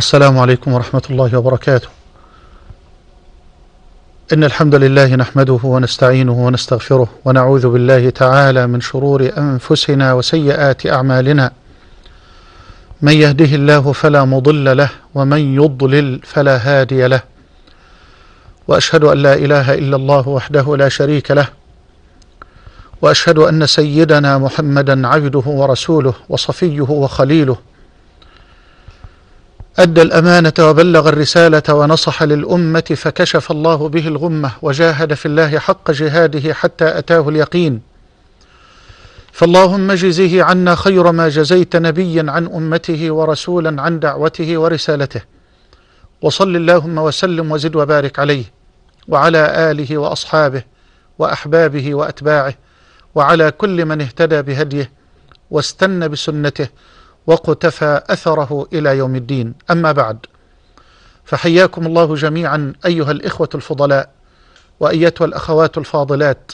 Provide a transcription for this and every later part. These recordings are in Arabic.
السلام عليكم ورحمة الله وبركاته إن الحمد لله نحمده ونستعينه ونستغفره ونعوذ بالله تعالى من شرور أنفسنا وسيئات أعمالنا من يهده الله فلا مضل له ومن يضلل فلا هادي له وأشهد أن لا إله إلا الله وحده لا شريك له وأشهد أن سيدنا محمدا عبده ورسوله وصفيه وخليله أدى الأمانة وبلغ الرسالة ونصح للأمة فكشف الله به الغمة وجاهد في الله حق جهاده حتى أتاه اليقين فاللهم جزه عنا خير ما جزيت نبيا عن أمته ورسولا عن دعوته ورسالته وصل اللهم وسلم وزد وبارك عليه وعلى آله وأصحابه وأحبابه وأتباعه وعلى كل من اهتدى بهديه واستنى بسنته وقتفى أثره إلى يوم الدين أما بعد فحياكم الله جميعا أيها الإخوة الفضلاء وأيتها الأخوات الفاضلات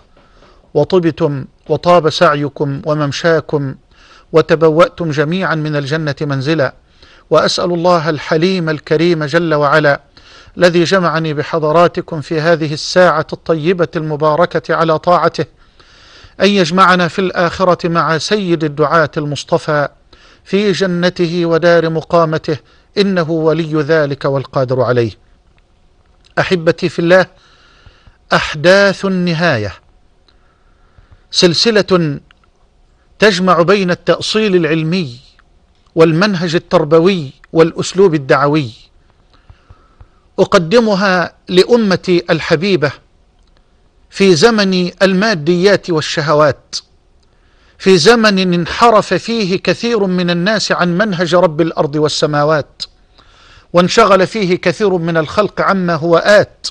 وطبتم وطاب سعيكم وممشاكم وتبوأتم جميعا من الجنة منزلا وأسأل الله الحليم الكريم جل وعلا الذي جمعني بحضراتكم في هذه الساعة الطيبة المباركة على طاعته أن يجمعنا في الآخرة مع سيد الدعاة المصطفى في جنته ودار مقامته انه ولي ذلك والقادر عليه احبتي في الله احداث النهايه سلسله تجمع بين التاصيل العلمي والمنهج التربوي والاسلوب الدعوي اقدمها لامتي الحبيبه في زمن الماديات والشهوات في زمن انحرف فيه كثير من الناس عن منهج رب الأرض والسماوات وانشغل فيه كثير من الخلق عما هو آت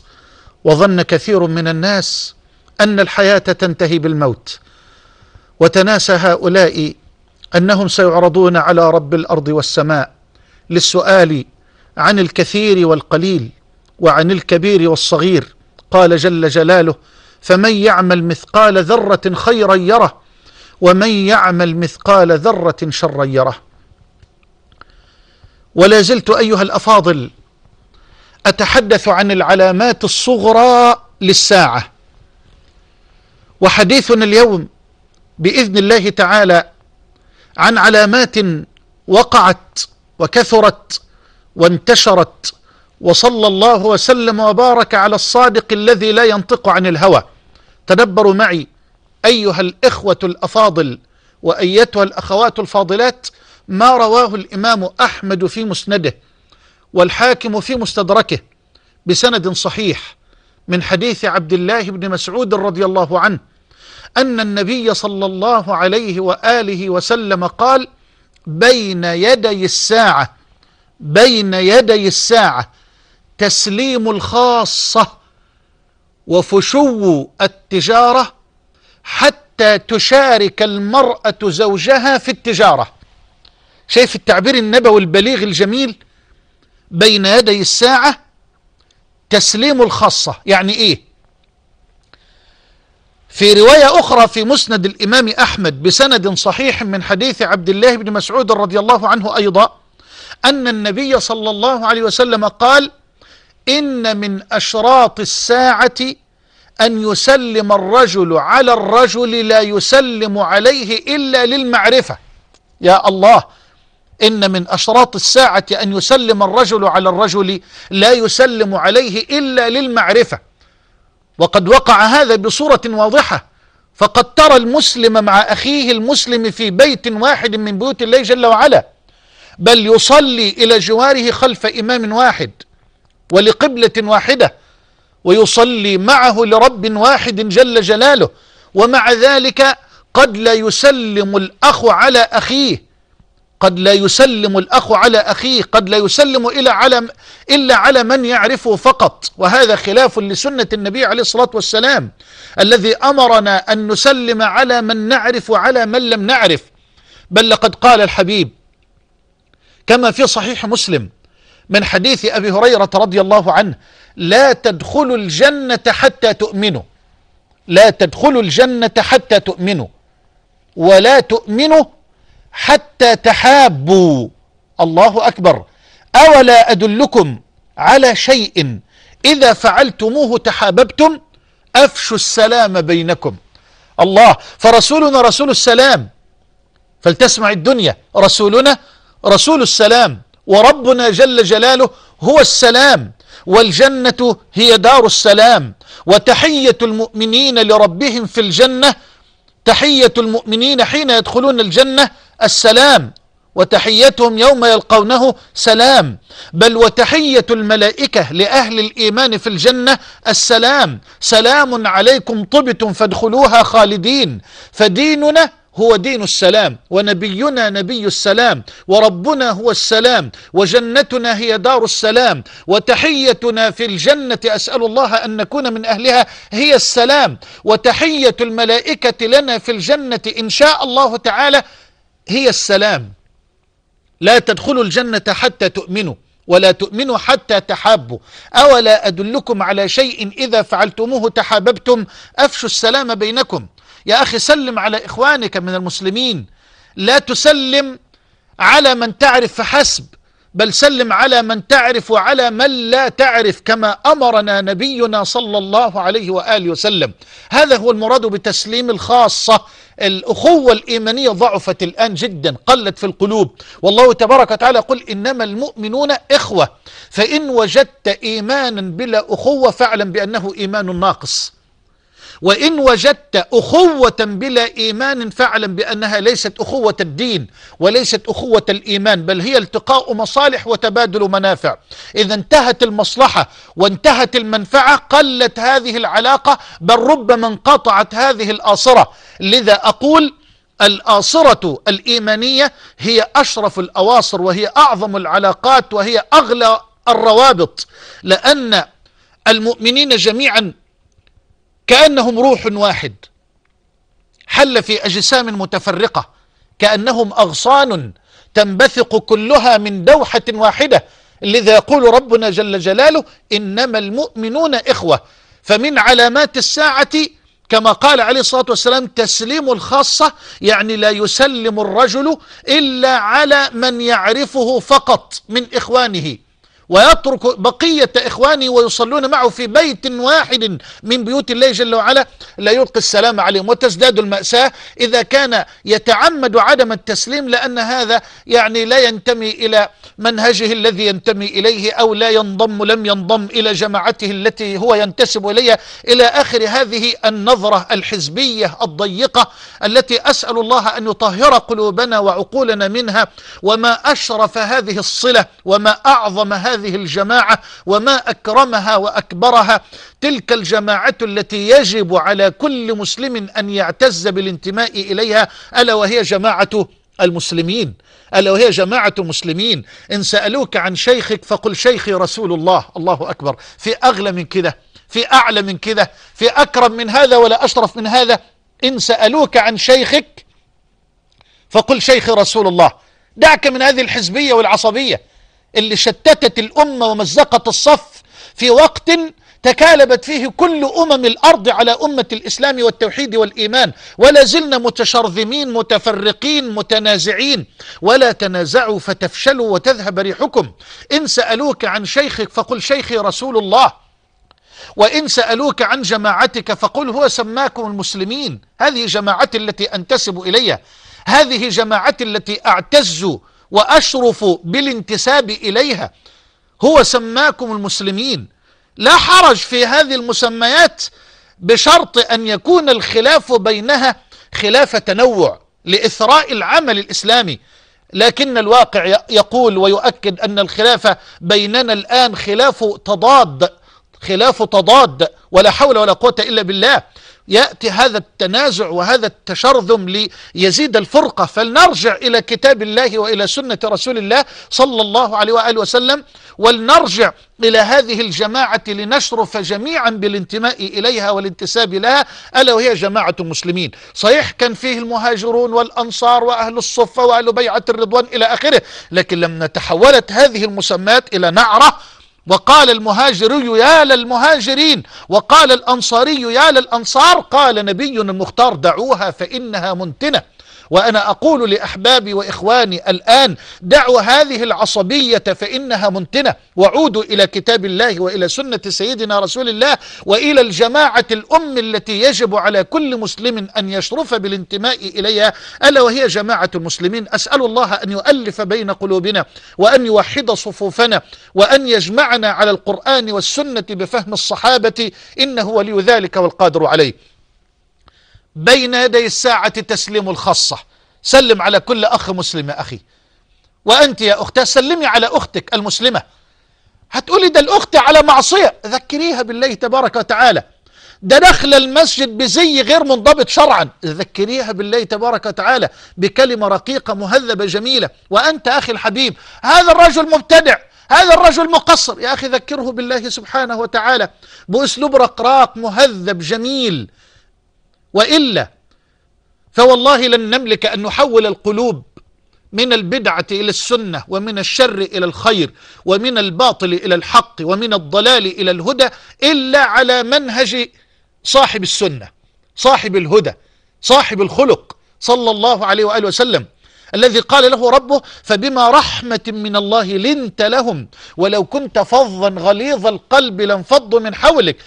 وظن كثير من الناس أن الحياة تنتهي بالموت وتناسى هؤلاء أنهم سيعرضون على رب الأرض والسماء للسؤال عن الكثير والقليل وعن الكبير والصغير قال جل جلاله فمن يعمل مثقال ذرة خيرا يره ومن يعمل مثقال ذرة شرا يره ولا زلت أيها الأفاضل أتحدث عن العلامات الصغرى للساعة وحديثنا اليوم بإذن الله تعالى عن علامات وقعت وكثرت وانتشرت وصلى الله وسلم وبارك على الصادق الذي لا ينطق عن الهوى تدبروا معي أيها الإخوة الأفاضل وأيتها الأخوات الفاضلات ما رواه الإمام أحمد في مسنده والحاكم في مستدركه بسند صحيح من حديث عبد الله بن مسعود رضي الله عنه أن النبي صلى الله عليه وآله وسلم قال بين يدي الساعة بين يدي الساعة تسليم الخاصة وفشو التجارة حتى تشارك المرأة زوجها في التجارة شايف التعبير النبوي البليغ الجميل بين يدي الساعة تسليم الخاصة يعني ايه في رواية أخرى في مسند الإمام أحمد بسند صحيح من حديث عبد الله بن مسعود رضي الله عنه أيضا أن النبي صلى الله عليه وسلم قال إن من أشراط الساعة أن يسلم الرجل على الرجل لا يسلم عليه إلا للمعرفة يا الله إن من أشراط الساعة أن يسلم الرجل على الرجل لا يسلم عليه إلا للمعرفة وقد وقع هذا بصورة واضحة فقد ترى المسلم مع أخيه المسلم في بيت واحد من بيوت الله جل وعلا بل يصلي إلى جواره خلف إمام واحد ولقبلة واحدة ويصلي معه لرب واحد جل جلاله ومع ذلك قد لا يسلم الأخ على أخيه قد لا يسلم الأخ على أخيه قد لا يسلم إلا على, إلا على من يعرفه فقط وهذا خلاف لسنة النبي عليه الصلاة والسلام الذي أمرنا أن نسلم على من نعرف وعلى من لم نعرف بل لقد قال الحبيب كما في صحيح مسلم من حديث أبي هريرة رضي الله عنه لا تدخلوا الجنة حتى تؤمنوا لا تدخلوا الجنة حتى تؤمنوا ولا تؤمنوا حتى تحابوا الله أكبر أولا أدلكم على شيء إذا فعلتموه تحاببتم أفشوا السلام بينكم الله فرسولنا رسول السلام فلتسمع الدنيا رسولنا رسول السلام وربنا جل جلاله هو السلام والجنة هي دار السلام وتحية المؤمنين لربهم في الجنة تحية المؤمنين حين يدخلون الجنة السلام وتحيتهم يوم يلقونه سلام بل وتحية الملائكة لأهل الإيمان في الجنة السلام سلام عليكم طبتم فادخلوها خالدين فديننا هو دين السلام ونبينا نبي السلام وربنا هو السلام وجنتنا هي دار السلام وتحيتنا في الجنة أسأل الله أن نكون من أهلها هي السلام وتحية الملائكة لنا في الجنة إن شاء الله تعالى هي السلام لا تدخلوا الجنة حتى تؤمنوا ولا تؤمنوا حتى تحابوا أولا أدلكم على شيء إذا فعلتموه تحاببتم أفشوا السلام بينكم يا أخي سلم على إخوانك من المسلمين لا تسلم على من تعرف فحسب بل سلم على من تعرف وعلى من لا تعرف كما أمرنا نبينا صلى الله عليه وآله وسلم هذا هو المراد بتسليم الخاصة الأخوة الإيمانية ضعفت الآن جدا قلت في القلوب والله تبارك وتعالى قل إنما المؤمنون إخوة فإن وجدت إيمانا بلا أخوة فاعلم بأنه إيمان ناقص وإن وجدت أخوة بلا إيمان فاعلم بأنها ليست أخوة الدين وليست أخوة الإيمان بل هي التقاء مصالح وتبادل منافع إذا انتهت المصلحة وانتهت المنفعة قلت هذه العلاقة بل ربما انقطعت هذه الآصرة لذا أقول الآصرة الإيمانية هي أشرف الأواصر وهي أعظم العلاقات وهي أغلى الروابط لأن المؤمنين جميعا كأنهم روح واحد حل في أجسام متفرقة كأنهم أغصان تنبثق كلها من دوحة واحدة لذا يقول ربنا جل جلاله إنما المؤمنون إخوة فمن علامات الساعة كما قال عليه الصلاة والسلام تسليم الخاصة يعني لا يسلم الرجل إلا على من يعرفه فقط من إخوانه ويترك بقية إخوانه ويصلون معه في بيت واحد من بيوت الله جل وعلا لا يلقي السلام عليهم وتزداد المأساة إذا كان يتعمد عدم التسليم لأن هذا يعني لا ينتمي إلى منهجه الذي ينتمي إليه أو لا ينضم لم ينضم إلى جماعته التي هو ينتسب إليها إلى آخر هذه النظرة الحزبية الضيقة التي أسأل الله أن يطهر قلوبنا وعقولنا منها وما أشرف هذه الصلة وما أعظم هذه هذه الجماعة وما أكرمها وأكبرها تلك الجماعة التي يجب على كل مسلم أن يعتز بالانتماء إليها ألا وهي جماعة المسلمين ألا وهي جماعة المسلمين إن سألوك عن شيخك فقل شيخي رسول الله الله أكبر في أغلى من كذا في أعلى من كذا في أكرم من هذا ولا أشرف من هذا إن سألوك عن شيخك فقل شيخي رسول الله دعك من هذه الحزبية والعصبية اللي شتتت الأمة ومزقت الصف في وقت تكالبت فيه كل أمم الأرض على أمة الإسلام والتوحيد والإيمان ولا زلنا متشرذمين متفرقين متنازعين ولا تنازعوا فتفشلوا وتذهب ريحكم إن سألوك عن شيخك فقل شيخي رسول الله وإن سألوك عن جماعتك فقل هو سماكم المسلمين هذه جماعتي التي أنتسب إليها هذه جماعتي التي أعتز وأشرف بالانتساب إليها هو سماكم المسلمين لا حرج في هذه المسميات بشرط أن يكون الخلاف بينها خلاف تنوع لإثراء العمل الإسلامي لكن الواقع يقول ويؤكد أن الخلاف بيننا الآن خلاف تضاد خلاف تضاد ولا حول ولا قوة إلا بالله يأتي هذا التنازع وهذا التشرذم ليزيد الفرقة فلنرجع إلى كتاب الله وإلى سنة رسول الله صلى الله عليه وآله وسلم ولنرجع إلى هذه الجماعة لنشرف جميعا بالانتماء إليها والانتساب لها ألا وهي جماعة المسلمين صحيح كان فيه المهاجرون والأنصار وأهل الصفة وأهل بيعة الرضوان إلى آخره لكن لما تحولت هذه المسمات إلى نعرة وقال المهاجري يا للمهاجرين وقال الأنصاري يا للأنصار قال نبي المختار دعوها فإنها منتنة وأنا أقول لأحبابي وإخواني الآن دعوا هذه العصبية فإنها منتنة وعودوا إلى كتاب الله وإلى سنة سيدنا رسول الله وإلى الجماعة الأم التي يجب على كل مسلم أن يشرف بالانتماء إليها ألا وهي جماعة المسلمين أسأل الله أن يؤلف بين قلوبنا وأن يوحد صفوفنا وأن يجمعنا على القرآن والسنة بفهم الصحابة إنه ولي ذلك والقادر عليه بين يدي الساعة تسليم الخاصة سلم على كل أخ مسلم يا أخي وأنت يا أختي سلمي على أختك المسلمة هتقولي ده الأخت على معصية ذكريها بالله تبارك وتعالى ده دخل المسجد بزي غير منضبط شرعا ذكريها بالله تبارك وتعالى بكلمة رقيقة مهذبة جميلة وأنت أخي الحبيب هذا الرجل مبتدع هذا الرجل مقصر يا أخي ذكره بالله سبحانه وتعالى بأسلوب رقراق مهذب جميل وإلا فوالله لن نملك أن نحول القلوب من البدعة إلى السنة ومن الشر إلى الخير ومن الباطل إلى الحق ومن الضلال إلى الهدى إلا على منهج صاحب السنة صاحب الهدى صاحب الخلق صلى الله عليه وآله وسلم الذي قال له ربه فبما رحمة من الله لنت لهم ولو كنت فظا غليظ القلب لانفضوا من حولك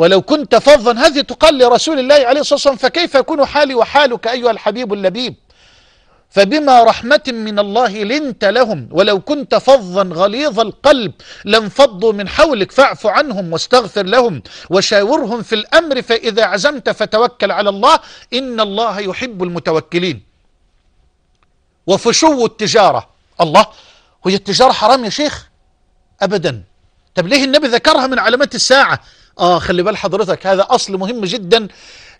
ولو كنت فظا هذه تقال لرسول الله عليه الصلاة والسلام فكيف يكون حالي وحالك أيها الحبيب اللبيب فبما رحمة من الله لنت لهم ولو كنت فظا غليظ القلب لانفضوا من حولك فاعف عنهم واستغفر لهم وشاورهم في الأمر فإذا عزمت فتوكل على الله إن الله يحب المتوكلين وفشو التجارة الله هي التجارة حرام يا شيخ أبدا طب ليه النبي ذكرها من علامات الساعة آه خلي بال حضرتك هذا أصل مهم جدا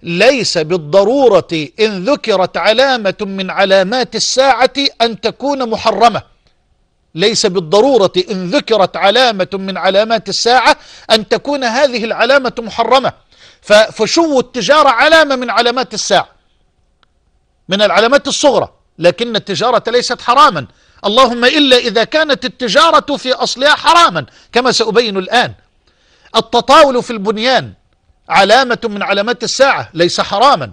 ليس بالضرورة إن ذكرت علامة من علامات الساعة أن تكون محرمة ليس بالضرورة إن ذكرت علامة من علامات الساعة أن تكون هذه العلامة محرمة فشو التجارة علامة من علامات الساعة من العلامات الصغرى لكن التجارة ليست حراما اللهم إلا إذا كانت التجارة في أصلها حراما كما سأبين الآن التطاول في البنيان علامة من علامات الساعة ليس حراما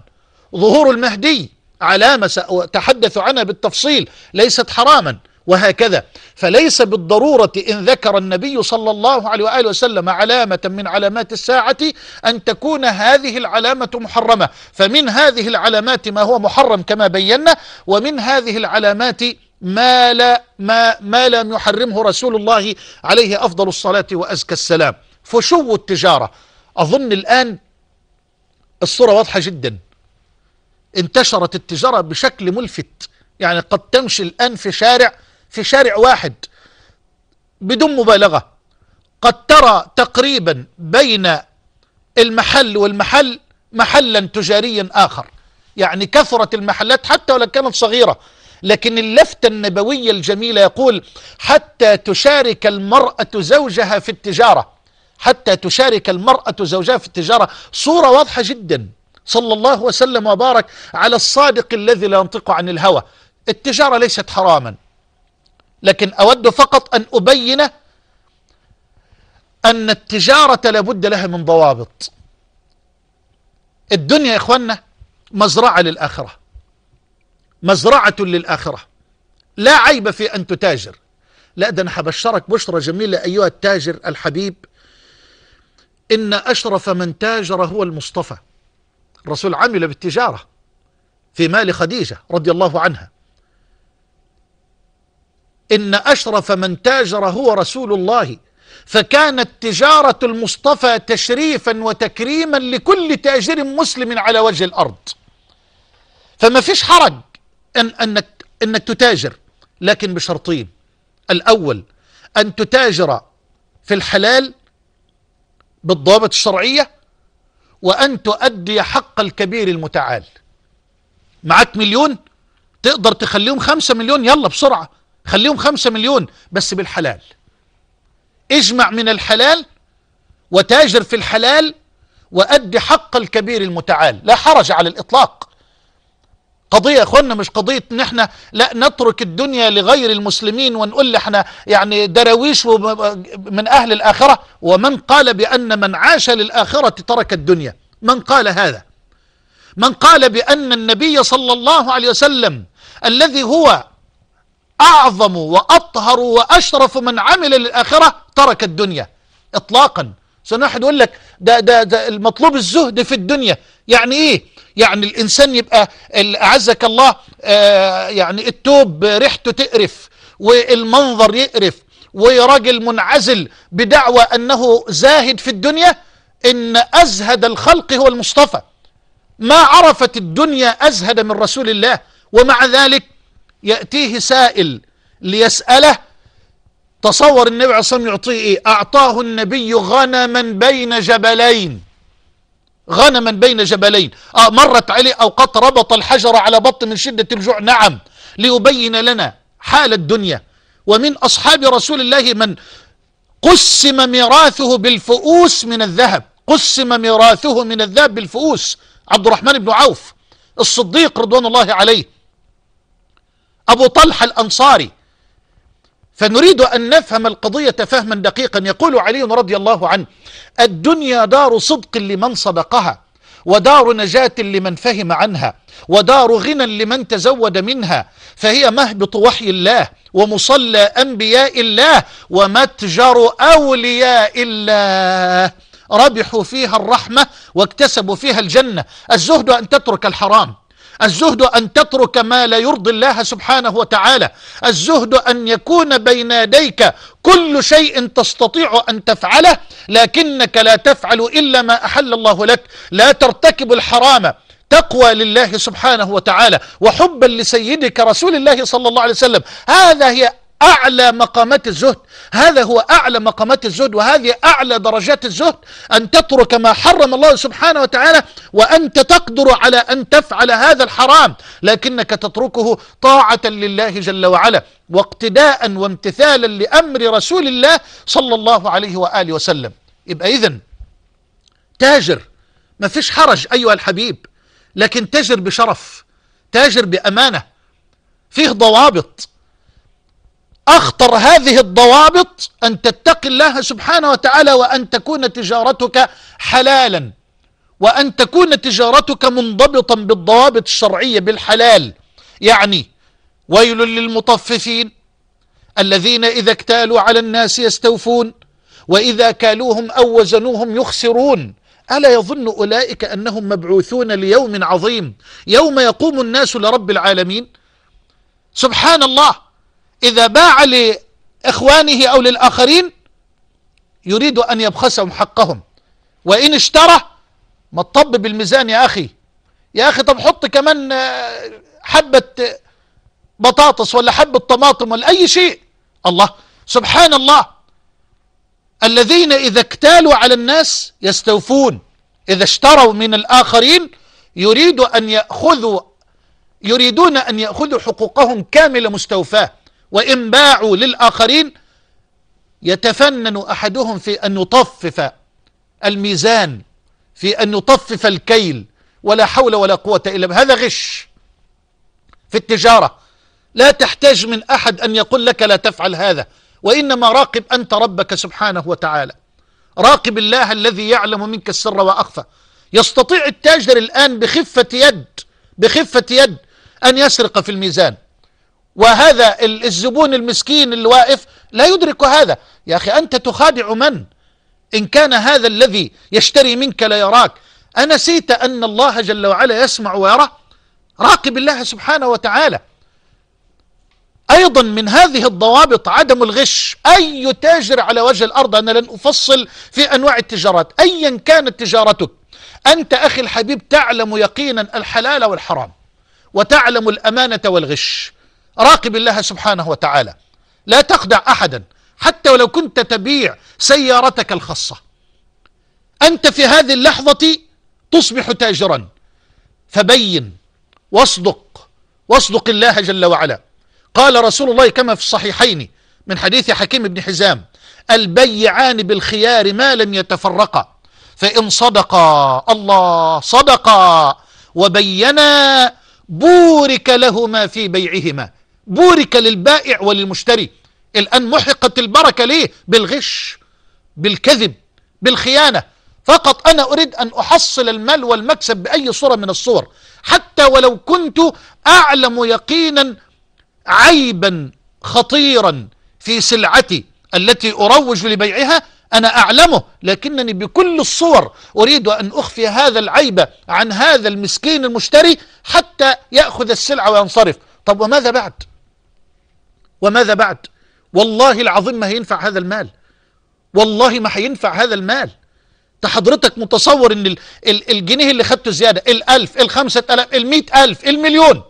ظهور المهدي علامة سأتحدث عنها بالتفصيل ليست حراما وهكذا فليس بالضرورة إن ذكر النبي صلى الله عليه وآله وسلم علامة من علامات الساعة أن تكون هذه العلامة محرمة فمن هذه العلامات ما هو محرم كما بينا ومن هذه العلامات ما, لا ما, ما لم يحرمه رسول الله عليه أفضل الصلاة وأزكى السلام فشو التجارة أظن الآن الصورة واضحة جدا انتشرت التجارة بشكل ملفت يعني قد تمشي الآن في شارع في شارع واحد بدون مبالغة قد ترى تقريبا بين المحل والمحل محلا تجاريا آخر يعني كثرت المحلات حتى ولو كانت صغيرة لكن اللفتة النبوية الجميلة يقول حتى تشارك المرأة زوجها في التجارة حتى تشارك المرأة زوجها في التجارة صورة واضحة جدا صلى الله وسلم وبارك على الصادق الذي لا ينطق عن الهوى التجارة ليست حراما لكن أود فقط أن أبين أن التجارة لابد لها من ضوابط الدنيا يا إخوانا مزرعة للآخرة مزرعة للآخرة لا عيب في أن تتاجر لا ده أنا حبشرك بشرى جميلة أيها التاجر الحبيب إن أشرف من تاجر هو المصطفى الرسول عمل بالتجارة في مال خديجة رضي الله عنها إن أشرف من تاجر هو رسول الله فكانت تجارة المصطفى تشريفا وتكريما لكل تاجر مسلم على وجه الأرض فما فيش حرج إن أنك, أنك تتاجر لكن بشرطين الأول أن تتاجر في الحلال بالضوابط الشرعية وأن تؤدي حق الكبير المتعال معاك مليون تقدر تخليهم خمسة مليون يلا بسرعة خليهم خمسة مليون بس بالحلال اجمع من الحلال وتاجر في الحلال وأدي حق الكبير المتعال لا حرج على الإطلاق قضية يا اخوانا مش قضية ان احنا لا نترك الدنيا لغير المسلمين ونقول احنا يعني دراويش من اهل الاخرة ومن قال بان من عاش للاخرة ترك الدنيا من قال هذا من قال بان النبي صلى الله عليه وسلم الذي هو اعظم واطهر واشرف من عمل للاخرة ترك الدنيا اطلاقا عشان واحد يقول لك ده, ده ده المطلوب الزهد في الدنيا يعني ايه يعني الانسان يبقى اعزك الله آه يعني التوب ريحته تقرف والمنظر يقرف وراجل منعزل بدعوى انه زاهد في الدنيا ان ازهد الخلق هو المصطفى ما عرفت الدنيا ازهد من رسول الله ومع ذلك ياتيه سائل ليساله تصور النبي عليه الصلاة والسلام يعطيه ايه اعطاه النبي غنما بين جبلين غنما بين جبلين آه مرت عليه اوقات ربط الحجر على بطن من شدة الجوع نعم ليبين لنا حال الدنيا ومن اصحاب رسول الله من قسم ميراثه بالفؤوس من الذهب قسم ميراثه من الذهب بالفؤوس عبد الرحمن بن عوف الصديق رضوان الله عليه أبو طلحة الأنصاري فنريد أن نفهم القضية فهما دقيقا يقول علي رضي الله عنه الدنيا دار صدق لمن صدقها ودار نجاة لمن فهم عنها ودار غنى لمن تزود منها فهي مهبط وحي الله ومصلى أنبياء الله ومتجر أولياء الله ربحوا فيها الرحمة واكتسبوا فيها الجنة الزهد أن تترك الحرام الزهد أن تترك ما لا يرضي الله سبحانه وتعالى الزهد أن يكون بين يديك كل شيء تستطيع أن تفعله لكنك لا تفعل إلا ما أحل الله لك لا ترتكب الحرام تقوى لله سبحانه وتعالى وحبا لسيدك رسول الله صلى الله عليه وسلم هذا هي أعلى مقامات الزهد هذا هو أعلى مقامات الزهد وهذه أعلى درجات الزهد أن تترك ما حرم الله سبحانه وتعالى وأنت تقدر على أن تفعل هذا الحرام لكنك تتركه طاعة لله جل وعلا واقتداء وامتثالا لأمر رسول الله صلى الله عليه وآله وسلم يبقى إذن تاجر ما فيش حرج أيها الحبيب لكن تاجر بشرف تاجر بأمانة فيه ضوابط أخطر هذه الضوابط أن تتقي الله سبحانه وتعالى وأن تكون تجارتك حلالا وأن تكون تجارتك منضبطا بالضوابط الشرعية بالحلال يعني ويل للمطففين الذين إذا اكتالوا على الناس يستوفون وإذا كالوهم أو وزنوهم يخسرون ألا يظن أولئك أنهم مبعوثون ليوم عظيم يوم يقوم الناس لرب العالمين سبحان الله إذا باع لإخوانه أو للآخرين يريد أن يبخسهم حقهم وإن اشترى ما تطب بالميزان يا أخي يا أخي طب حط كمان آه، حبة بطاطس ولا حبة طماطم ولا أي شيء الله سبحان الله الذين إذا اكتالوا على الناس يستوفون إذا اشتروا من الآخرين يريد أن يأخذوا يريدون أن يأخذوا حقوقهم كاملة مستوفاة وإن باعوا للآخرين يتفنن أحدهم في أن يطفف الميزان في أن يطفف الكيل ولا حول ولا قوة إلا بالله هذا غش في التجارة لا تحتاج من أحد أن يقول لك لا تفعل هذا وإنما راقب أنت ربك سبحانه وتعالى راقب الله الذي يعلم منك السر وأخفى يستطيع التاجر الآن بخفة يد بخفة يد أن يسرق في الميزان وهذا الزبون المسكين اللي واقف لا يدرك هذا يا أخي أنت تخادع من إن كان هذا الذي يشتري منك لا يراك أنسيت أن الله جل وعلا يسمع ويرى راقب الله سبحانه وتعالى أيضا من هذه الضوابط عدم الغش أي تاجر على وجه الأرض أنا لن أفصل في أنواع التجارات أيا كانت تجارتك أنت أخي الحبيب تعلم يقينا الحلال والحرام وتعلم الأمانة والغش راقب الله سبحانه وتعالى لا تخدع أحدا حتى ولو كنت تبيع سيارتك الخاصة أنت في هذه اللحظة تصبح تاجرا فبين واصدق واصدق الله جل وعلا قال رسول الله كما في الصحيحين من حديث حكيم بن حزام البيعان بالخيار ما لم يتفرقا فإن صدقا الله صدقا وبينا بورك لهما في بيعهما بورك للبائع وللمشتري الآن محقت البركة ليه بالغش بالكذب بالخيانة فقط أنا أريد أن أحصل المال والمكسب بأي صورة من الصور حتى ولو كنت أعلم يقينا عيبا خطيرا في سلعتي التي أروج لبيعها أنا أعلمه لكنني بكل الصور أريد أن أخفي هذا العيب عن هذا المسكين المشتري حتى يأخذ السلعة وينصرف طب وماذا بعد وماذا بعد والله العظيم ما هينفع هذا المال والله ما هينفع هذا المال تحضرتك حضرتك متصور ان الجنيه اللي خدته زياده الالف الخمسة الاف المئة الف المليون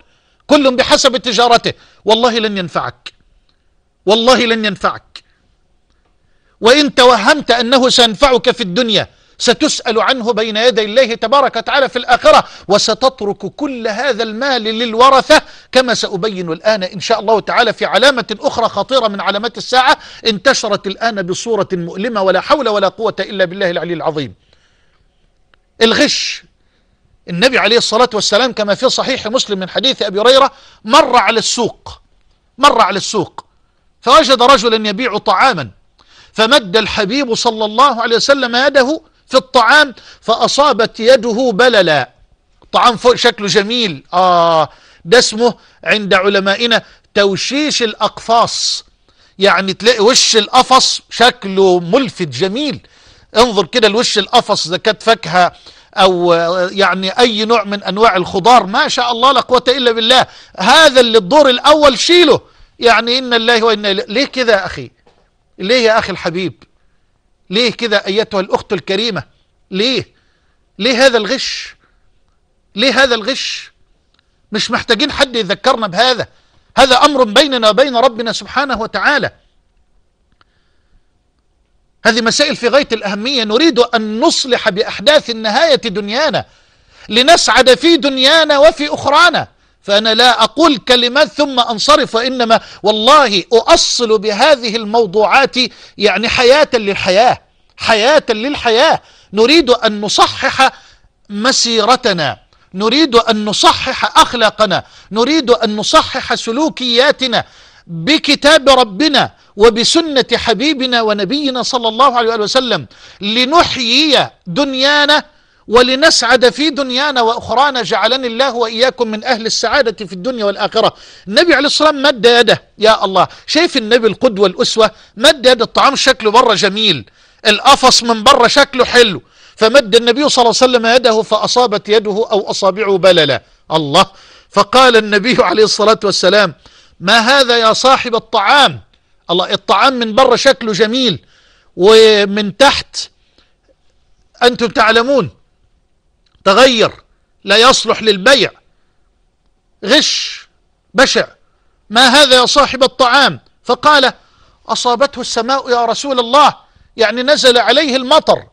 كلهم بحسب تجارته والله لن ينفعك والله لن ينفعك وان توهمت انه سينفعك في الدنيا ستسأل عنه بين يدي الله تبارك وتعالى في الآخرة وستترك كل هذا المال للورثة كما سأبين الآن إن شاء الله تعالى في علامة أخرى خطيرة من علامات الساعة انتشرت الآن بصورة مؤلمة ولا حول ولا قوة إلا بالله العلي العظيم الغش النبي عليه الصلاة والسلام كما في صحيح مسلم من حديث أبي هريرة مر على السوق مر على السوق فوجد رجلا يبيع طعاما فمد الحبيب صلى الله عليه وسلم يده في الطعام فأصابت يده بللا طعام فوق شكله جميل آه ده اسمه عند علمائنا توشيش الأقفاص يعني تلاقي وش القفص شكله ملفت جميل انظر كده الوش القفص إذا كانت فاكهة أو يعني أي نوع من أنواع الخضار ما شاء الله لا قوة إلا بالله هذا اللي الدور الأول شيله يعني إن الله وإنا إليه ليه كده يا أخي ليه يا أخي الحبيب ليه كده أيتها الأخت الكريمة ليه ليه هذا الغش ليه هذا الغش مش محتاجين حد يذكرنا بهذا هذا أمر بيننا وبين ربنا سبحانه وتعالى هذه مسائل في غاية الأهمية نريد أن نصلح بأحداث النهاية دنيانا لنسعد في دنيانا وفي أخرانا فأنا لا أقول كلمات ثم أنصرف وإنما والله أؤصل بهذه الموضوعات يعني حياة للحياة حياة للحياة نريد أن نصحح مسيرتنا نريد أن نصحح أخلاقنا نريد أن نصحح سلوكياتنا بكتاب ربنا وبسنة حبيبنا ونبينا صلى الله عليه وسلم لنحيي دنيانا ولنسعد في دنيانا وأخرانا جعلني الله وإياكم من أهل السعادة في الدنيا والآخرة النبي عليه الصلاة والسلام مد يده يا الله شايف النبي القدوة الأسوة مد يده الطعام شكله بره جميل القفص من بره شكله حلو فمد النبي صلى الله عليه وسلم يده فأصابت يده أو أصابعه بللا الله فقال النبي عليه الصلاة والسلام ما هذا يا صاحب الطعام الله الطعام من بره شكله جميل ومن تحت أنتم تعلمون تغير لا يصلح للبيع غش بشع ما هذا يا صاحب الطعام فقال أصابته السماء يا رسول الله يعني نزل عليه المطر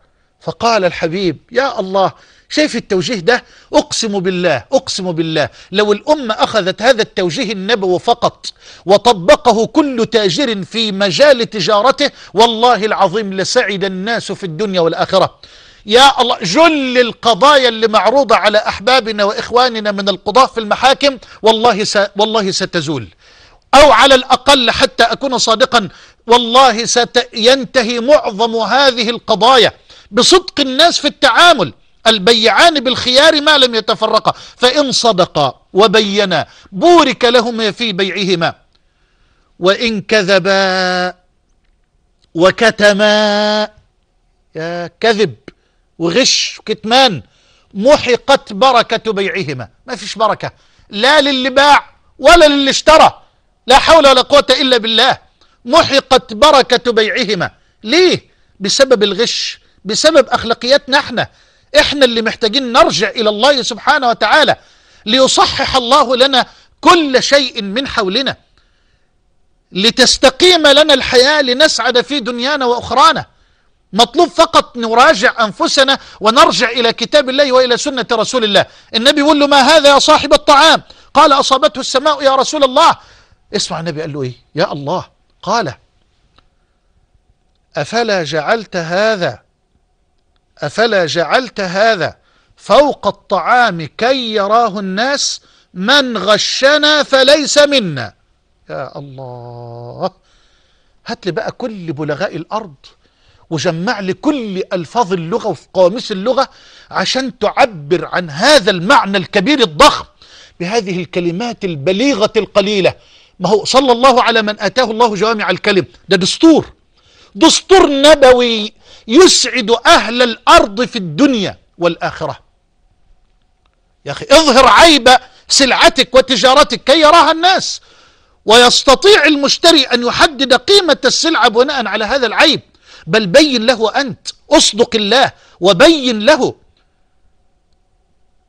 فقال الحبيب يا الله شايف التوجيه ده أقسم بالله أقسم بالله لو الأمة أخذت هذا التوجيه النبوي فقط وطبقه كل تاجر في مجال تجارته والله العظيم لسعد الناس في الدنيا والآخرة يا الله جل القضايا اللي معروضة على أحبابنا وإخواننا من القضاة في المحاكم والله, س... والله ستزول أو على الأقل حتى أكون صادقا والله سينتهي معظم هذه القضايا بصدق الناس في التعامل البيعان بالخيار ما لم يتفرقا فإن صدقا وبينا بورك لهما في بيعهما وإن كذبا وكتما يا كذب وغش وكتمان محقت بركة بيعهما ما فيش بركة لا للي باع ولا للي اشترى لا حول ولا قوة إلا بالله محقت بركة بيعهما ليه؟ بسبب الغش بسبب أخلاقياتنا احنا احنا اللي محتاجين نرجع إلى الله سبحانه وتعالى ليصحح الله لنا كل شيء من حولنا لتستقيم لنا الحياة لنسعد في دنيانا وأخرانا مطلوب فقط نراجع أنفسنا ونرجع إلى كتاب الله وإلى سنة رسول الله النبي يقول له ما هذا يا صاحب الطعام قال أصابته السماء يا رسول الله اسمع النبي قال له إيه يا الله قال أفلا جعلت هذا أفلا جعلت هذا فوق الطعام كي يراه الناس من غشنا فليس منا يا الله هات لي بقى كل بلغاء الأرض وجمع لي كل الفاظ اللغه وفي قواميس اللغه عشان تعبر عن هذا المعنى الكبير الضخم بهذه الكلمات البليغه القليله ما هو صلى الله على من اتاه الله جوامع الكلم ده دستور دستور نبوي يسعد اهل الارض في الدنيا والاخره يا اخي اظهر عيب سلعتك وتجارتك كي يراها الناس ويستطيع المشتري ان يحدد قيمه السلعه بناء على هذا العيب بل بين له أنت أصدق الله وبين له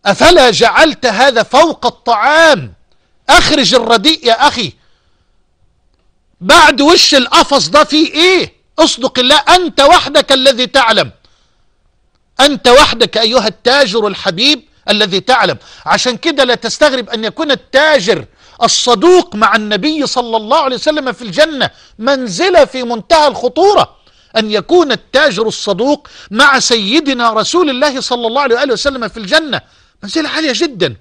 أفلا جعلت هذا فوق الطعام أخرج الرديء يا أخي بعد وش القفص ده في إيه أصدق الله أنت وحدك الذي تعلم أنت وحدك أيها التاجر الحبيب الذي تعلم عشان كده لا تستغرب أن يكون التاجر الصدوق مع النبي صلى الله عليه وسلم في الجنة منزلة في منتهى الخطورة أن يكون التاجر الصدوق مع سيدنا رسول الله صلى الله عليه وآله وسلم في الجنة منزلة عالية جدا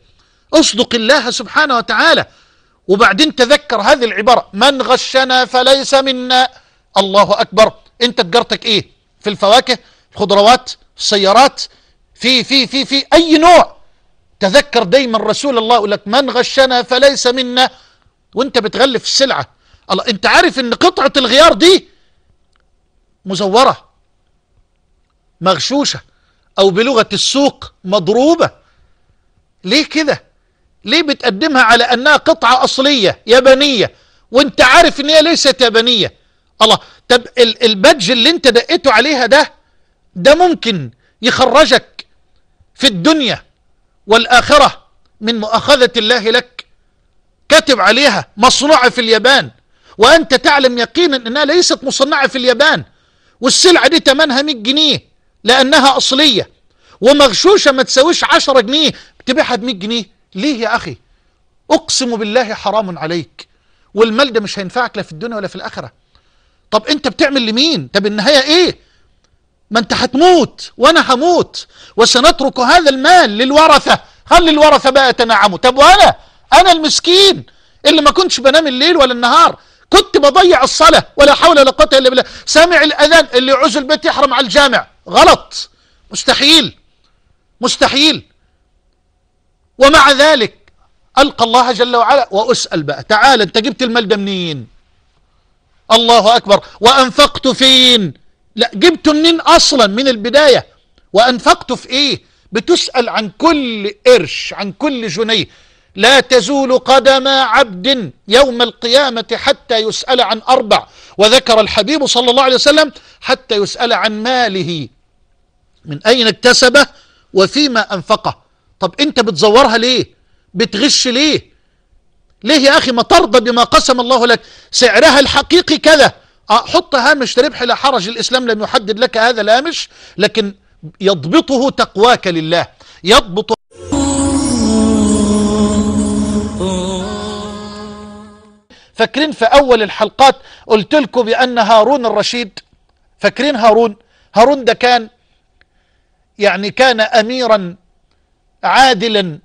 اصدق الله سبحانه وتعالى وبعدين تذكر هذه العبارة من غشنا فليس منا الله أكبر انت تجارتك ايه في الفواكه الخضروات السيارات في في في في اي نوع تذكر دايما رسول الله يقول لك من غشنا فليس منا وانت بتغلف السلعة الله انت عارف ان قطعة الغيار دي مزورة مغشوشة أو بلغة السوق مضروبة ليه كده ليه بتقدمها على أنها قطعة أصلية يابانية وانت عارف ان هي ليست يابانية الله طب البدج اللي انت دقيته عليها ده ده ممكن يخرجك في الدنيا والآخرة من مؤاخذة الله لك كاتب عليها مصنوعة في اليابان وأنت تعلم يقينا أنها ليست مصنعة في اليابان والسلعة دي تمنها 100 جنيه لأنها أصلية ومغشوشة ما تساويش 10 جنيه بتبيعها ب 100 جنيه ليه يا أخي أقسم بالله حرام عليك والمال ده مش هينفعك لا في الدنيا ولا في الآخرة طب أنت بتعمل لمين طب النهاية إيه ما أنت هتموت وأنا هموت وسنترك هذا المال للورثة خلي الورثة بقى تنعموا طب وأنا أنا المسكين اللي ما كنتش بنام الليل ولا النهار كنت بضيع الصلاة ولا حول ولا قوة إلا بالله سامع الأذان اللي يعوز البيت يحرم على الجامع غلط مستحيل مستحيل ومع ذلك ألقى الله جل وعلا وأسأل بقى تعال أنت جبت المال ده منين الله أكبر وأنفقت فين لا جبت منين أصلا من البداية وأنفقت في إيه بتسأل عن كل قرش عن كل جنيه لا تزول قدم عبد يوم القيامة حتى يسأل عن أربع وذكر الحبيب صلى الله عليه وسلم حتى يسأل عن ماله من أين اكتسبه وفيما أنفقه طب أنت بتزورها ليه بتغش ليه ليه يا أخي ما ترضى بما قسم الله لك سعرها الحقيقي كذا آه، حط هامش ربح لا حرج الإسلام لم يحدد لك هذا الهامش لكن يضبطه تقواك لله يضبط فاكرين في أول الحلقات قلت لكم بأن هارون الرشيد فاكرين هارون هارون ده كان يعني كان أميرا عادلا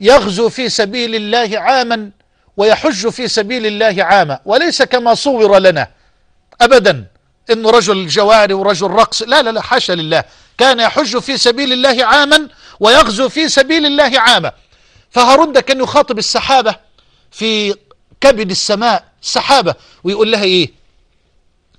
يغزو في سبيل الله عاما ويحج في سبيل الله عاما وليس كما صور لنا أبدا إنه رجل جواري ورجل رقص لا لا لا حاشا لله كان يحج في سبيل الله عاما ويغزو في سبيل الله عاما فهارون كان يخاطب السحابة في كبد السماء سحابة ويقول لها ايه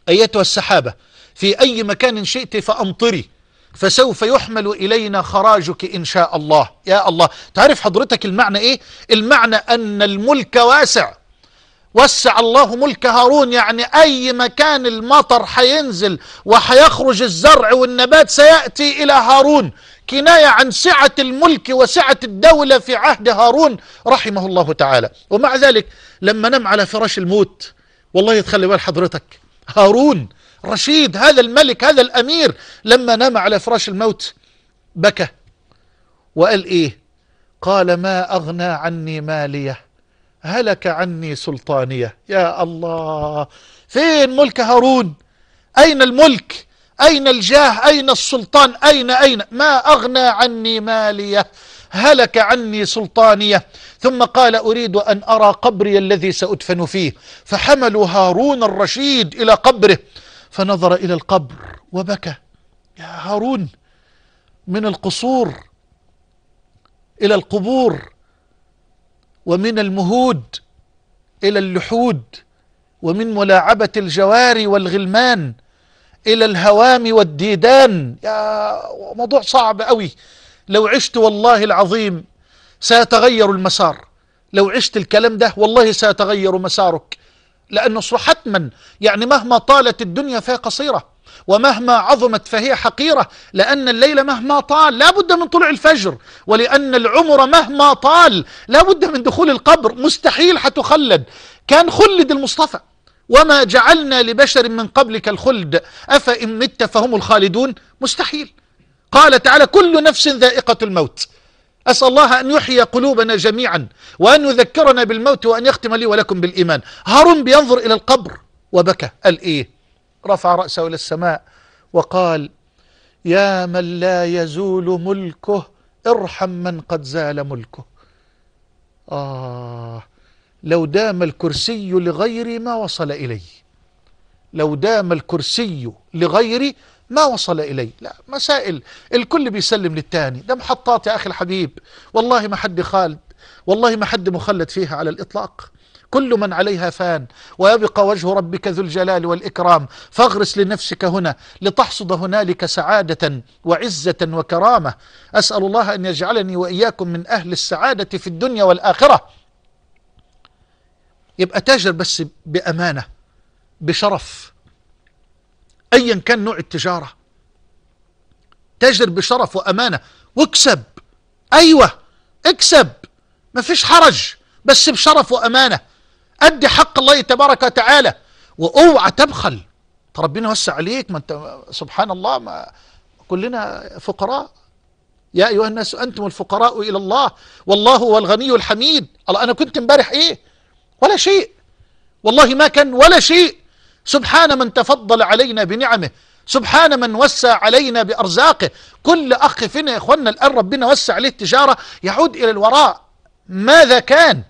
ايتها السحابة في اي مكان شئت فامطري فسوف يحمل إلينا خراجك إن شاء الله يا الله تعرف حضرتك المعنى إيه؟ المعنى أن الملك واسع وسع الله ملك هارون يعني أي مكان المطر هينزل وحيخرج الزرع والنبات سيأتي إلى هارون كناية عن سعة الملك وسعة الدولة في عهد هارون رحمه الله تعالى ومع ذلك لما نام على فراش الموت والله تخلي بال حضرتك هارون رشيد هذا الملك هذا الأمير لما نام على فراش الموت بكى وقال إيه قال ما أغنى عني ماليه هلك عني سلطانية يا الله فين ملك هارون أين الملك أين الجاه أين السلطان أين أين ما أغنى عني مالية هلك عني سلطانية ثم قال أريد أن أرى قبري الذي سأدفن فيه فحملوا هارون الرشيد إلى قبره فنظر إلى القبر وبكى يا هارون من القصور إلى القبور ومن المهود إلى اللحود ومن ملاعبة الجواري والغلمان إلى الهوام والديدان يا موضوع صعب قوي لو عشت والله العظيم سيتغير المسار لو عشت الكلام ده والله سيتغير مسارك لأنه حتما يعني مهما طالت الدنيا فهي قصيرة ومهما عظمت فهي حقيرة لأن الليل مهما طال لا بد من طلوع الفجر ولأن العمر مهما طال لا بد من دخول القبر مستحيل حتخلد كان خلد المصطفى وما جعلنا لبشر من قبلك الخلد أفإن مت فهم الخالدون مستحيل قال تعالى كل نفس ذائقة الموت أسأل الله أن يحيي قلوبنا جميعا وأن يذكرنا بالموت وأن يختم لي ولكم بالإيمان هارون بينظر إلى القبر وبكى قال إيه رفع رأسه إلى السماء وقال يا من لا يزول ملكه ارحم من قد زال ملكه آه لو دام الكرسي لغيري ما وصل إلي لو دام الكرسي لغيري ما وصل إلي لا مسائل الكل بيسلم للتاني ده محطات يا أخي الحبيب والله ما حد خالد والله ما حد مخلد فيها على الإطلاق كل من عليها فان ويبقى وجه ربك ذو الجلال والإكرام فاغرس لنفسك هنا لتحصد هنالك سعادة وعزة وكرامة أسأل الله أن يجعلني وإياكم من أهل السعادة في الدنيا والآخرة يبقى تاجر بس بأمانة بشرف أيا كان نوع التجارة تاجر بشرف وأمانة واكسب أيوه اكسب مفيش حرج بس بشرف وأمانة أدي حق الله تبارك وتعالى وأوعى تبخل ربنا وسع عليك ما أنت سبحان الله ما كلنا فقراء يا أيها الناس أنتم الفقراء إلى الله والله هو الغني الحميد الله أنا كنت امبارح إيه ولا شيء والله ما كان ولا شيء سبحان من تفضل علينا بنعمه سبحان من وسع علينا بأرزاقه كل أخ فينا يا إخوانا الآن ربنا وسع عليه التجارة يعود إلى الوراء ماذا كان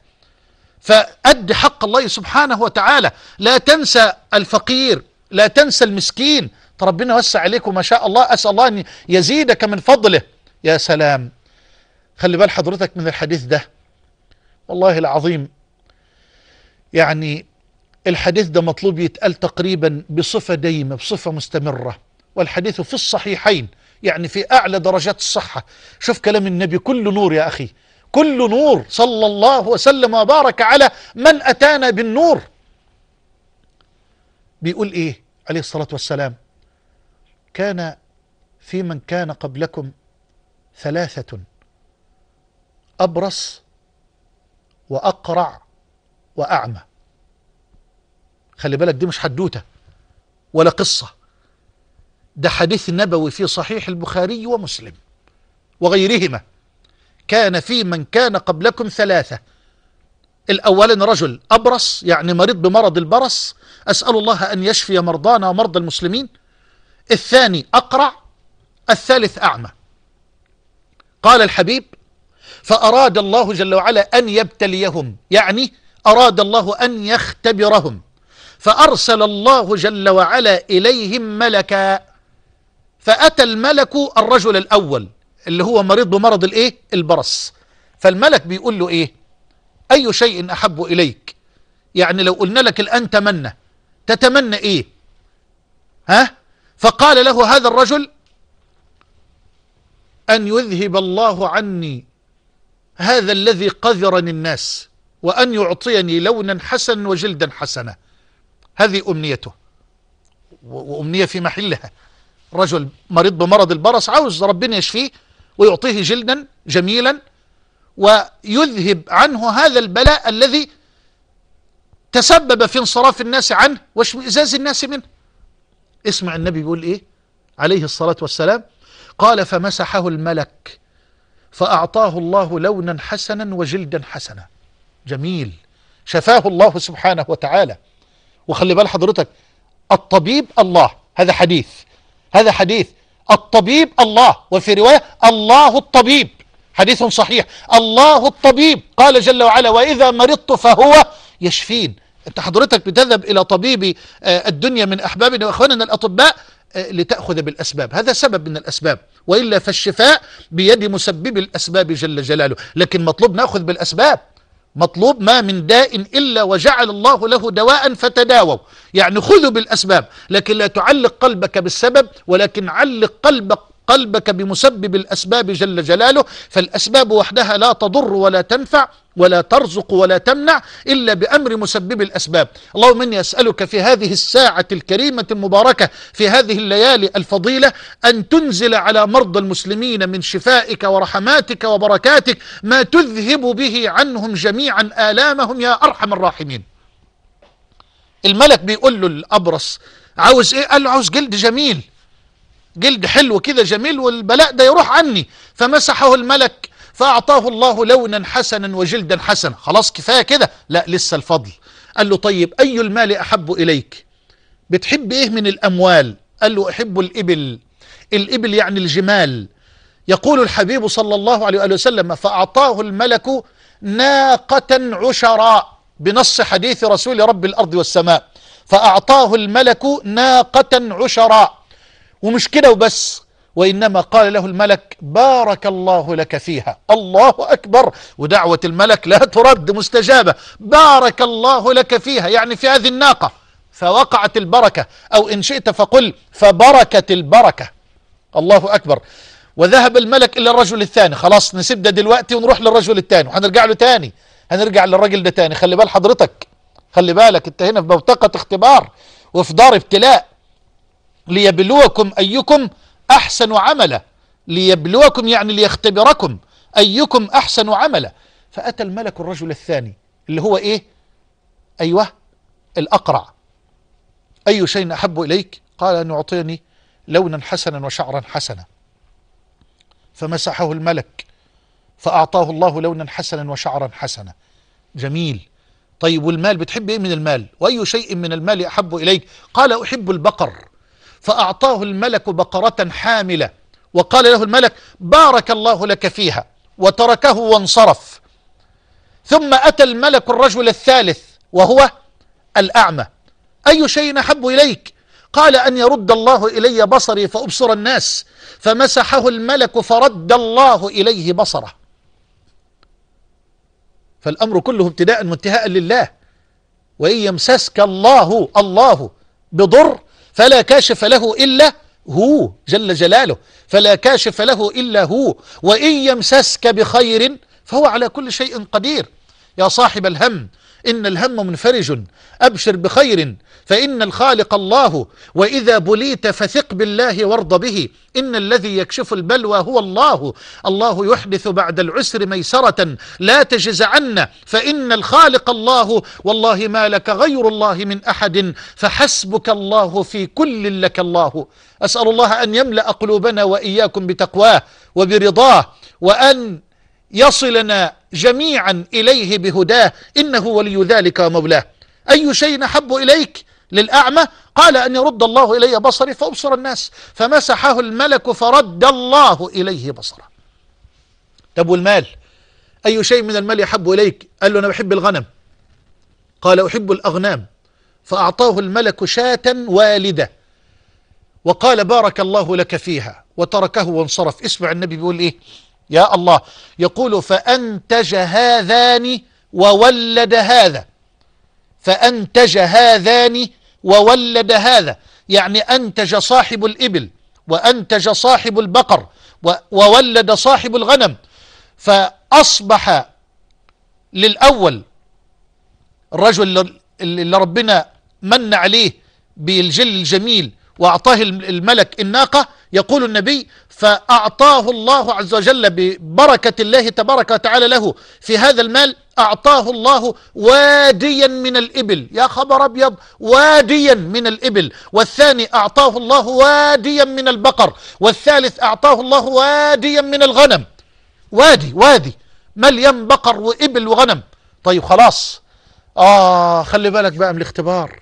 فأد حق الله سبحانه وتعالى لا تنسى الفقير لا تنسى المسكين ربنا وسع عليك وما شاء الله أسأل الله أن يزيدك من فضله يا سلام خلي بال حضرتك من الحديث ده والله العظيم يعني الحديث ده مطلوب يتقال تقريبا بصفة دايمة بصفة مستمرة والحديث في الصحيحين يعني في أعلى درجات الصحة شوف كلام النبي كله نور يا أخي كل نور صلى الله وسلم وبارك على من أتانا بالنور بيقول إيه عليه الصلاة والسلام كان في من كان قبلكم ثلاثة أبرص وأقرع وأعمى خلي بالك دي مش حدوتة ولا قصة ده حديث نبوي في صحيح البخاري ومسلم وغيرهما كان في من كان قبلكم ثلاثة الأول رجل أبرص يعني مريض بمرض البرص أسأل الله أن يشفي مرضانا ومرضى المسلمين الثاني أقرع الثالث أعمى قال الحبيب فأراد الله جل وعلا أن يبتليهم يعني أراد الله أن يختبرهم فأرسل الله جل وعلا إليهم ملكا فأتى الملك الرجل الأول اللي هو مريض بمرض الايه البرص فالملك بيقول له ايه اي شيء احب اليك يعني لو قلنا لك الان تمنى تتمنى ايه ها فقال له هذا الرجل ان يذهب الله عني هذا الذي قذرني الناس وان يعطيني لونا حسنا وجلدا حسنا هذه امنيته وامنية في محلها رجل مريض بمرض البرص عاوز ربنا يشفيه ويعطيه جلدا جميلا ويذهب عنه هذا البلاء الذي تسبب في انصراف الناس عنه واشمئزاز الناس منه اسمع النبي بيقول ايه عليه الصلاة والسلام قال فمسحه الملك فأعطاه الله لونا حسنا وجلدا حسنا جميل شفاه الله سبحانه وتعالى وخلي بال حضرتك الطبيب الله هذا حديث هذا حديث الطبيب الله وفي رواية الله الطبيب حديث صحيح الله الطبيب قال جل وعلا وإذا مرضت فهو يشفين انت حضرتك بتذهب إلى طبيب آه، الدنيا من أحبابنا وإخواننا الأطباء آه، لتأخذ بالأسباب هذا سبب من الأسباب وإلا فالشفاء بيد مسبب الأسباب جل جلاله لكن مطلوب نأخذ بالأسباب مطلوب ما من داء إلا وجعل الله له دواء فتداووا يعني خذوا بالأسباب لكن لا تعلق قلبك بالسبب ولكن علق قلبك قلبك بمسبب الأسباب جل جلاله فالأسباب وحدها لا تضر ولا تنفع ولا ترزق ولا تمنع إلا بأمر مسبب الأسباب اللهم إني أسألك في هذه الساعة الكريمة المباركة في هذه الليالي الفضيلة أن تنزل على مرضى المسلمين من شفائك ورحماتك وبركاتك ما تذهب به عنهم جميعا آلامهم يا أرحم الراحمين الملك بيقول له الأبرص عاوز إيه قال له عاوز جلد جميل جلد حلو كده جميل والبلاء ده يروح عني فمسحه الملك فأعطاه الله لونا حسنا وجلدا حسنا خلاص كفاية كده لا لسه الفضل قال له طيب أي المال أحب إليك بتحب إيه من الأموال قال له أحب الإبل الإبل يعني الجمال يقول الحبيب صلى الله عليه وآله وسلم فأعطاه الملك ناقة عشراء بنص حديث رسول رب الأرض والسماء فأعطاه الملك ناقة عشراء ومش كده وبس وإنما قال له الملك بارك الله لك فيها الله أكبر ودعوة الملك لا ترد مستجابة بارك الله لك فيها يعني في هذه الناقة فوقعت البركة أو إن شئت فقل فبركت البركة الله أكبر وذهب الملك إلى الرجل الثاني خلاص نسيب ده دلوقتي ونروح للرجل الثاني وهنرجع له تاني هنرجع للراجل ده تاني خلي بال حضرتك خلي بالك انت هنا في بوتقة اختبار وفي دار ابتلاء ليبلوكم أيكم أحسن عملا ليبلوكم يعني ليختبركم أيكم أحسن عملا فأتى الملك الرجل الثاني اللي هو إيه أيوه الأقرع أي شيء أحب إليك قال أن يعطيني لونا حسنا وشعرا حسنا فمسحه الملك فأعطاه الله لونا حسنا وشعرا حسنا جميل طيب والمال بتحب ايه من المال واي شيء من المال احب اليك قال احب البقر فأعطاه الملك بقرة حاملة وقال له الملك بارك الله لك فيها وتركه وانصرف ثم أتى الملك الرجل الثالث وهو الأعمى أي شيء أحب إليك قال أن يرد الله إلي بصري فأبصر الناس فمسحه الملك فرد الله إليه بصره فالأمر كله ابتداء وانتهاء لله وإن يمسسك الله الله بضر فلا كاشف له إلا هو جل جلاله فلا كاشف له إلا هو وإن يمسسك بخير فهو على كل شيء قدير يا صاحب الهم إن الهم منفرج أبشر بخير فإن الخالق الله وإذا بليت فثق بالله وارض به إن الذي يكشف البلوى هو الله الله يحدث بعد العسر ميسرة لا تجز عنا فإن الخالق الله والله ما لك غير الله من أحد فحسبك الله في كل لك الله أسأل الله أن يملأ قلوبنا وإياكم بتقواه وبرضاه وأن يصلنا جميعا إليه بهداه إنه ولي ذلك ومولاه أي شيء نحب إليك للأعمى قال أن يرد الله إلي بصري فأبصر الناس فمسحه الملك فرد الله إليه بصره طب والمال أي شيء من المال يحب إليك قال له أنا بحب الغنم قال أحب الأغنام فأعطاه الملك شاة والدة وقال بارك الله لك فيها وتركه وانصرف اسمع النبي بيقول إيه يا الله يقول فأنتج هذان وولد هذا فأنتج هذان وولد هذا يعني أنتج صاحب الإبل وأنتج صاحب البقر وولد صاحب الغنم فأصبح للأول الرجل اللي ربنا من عليه بالجل الجميل وأعطاه الملك الناقة يقول النبي فأعطاه الله عز وجل ببركة الله تبارك وتعالى له في هذا المال أعطاه الله واديا من الإبل يا خبر أبيض واديا من الإبل والثاني أعطاه الله واديا من البقر والثالث أعطاه الله واديا من الغنم وادي وادي مليان بقر وإبل وغنم طيب خلاص آه خلي بالك بقى من الاختبار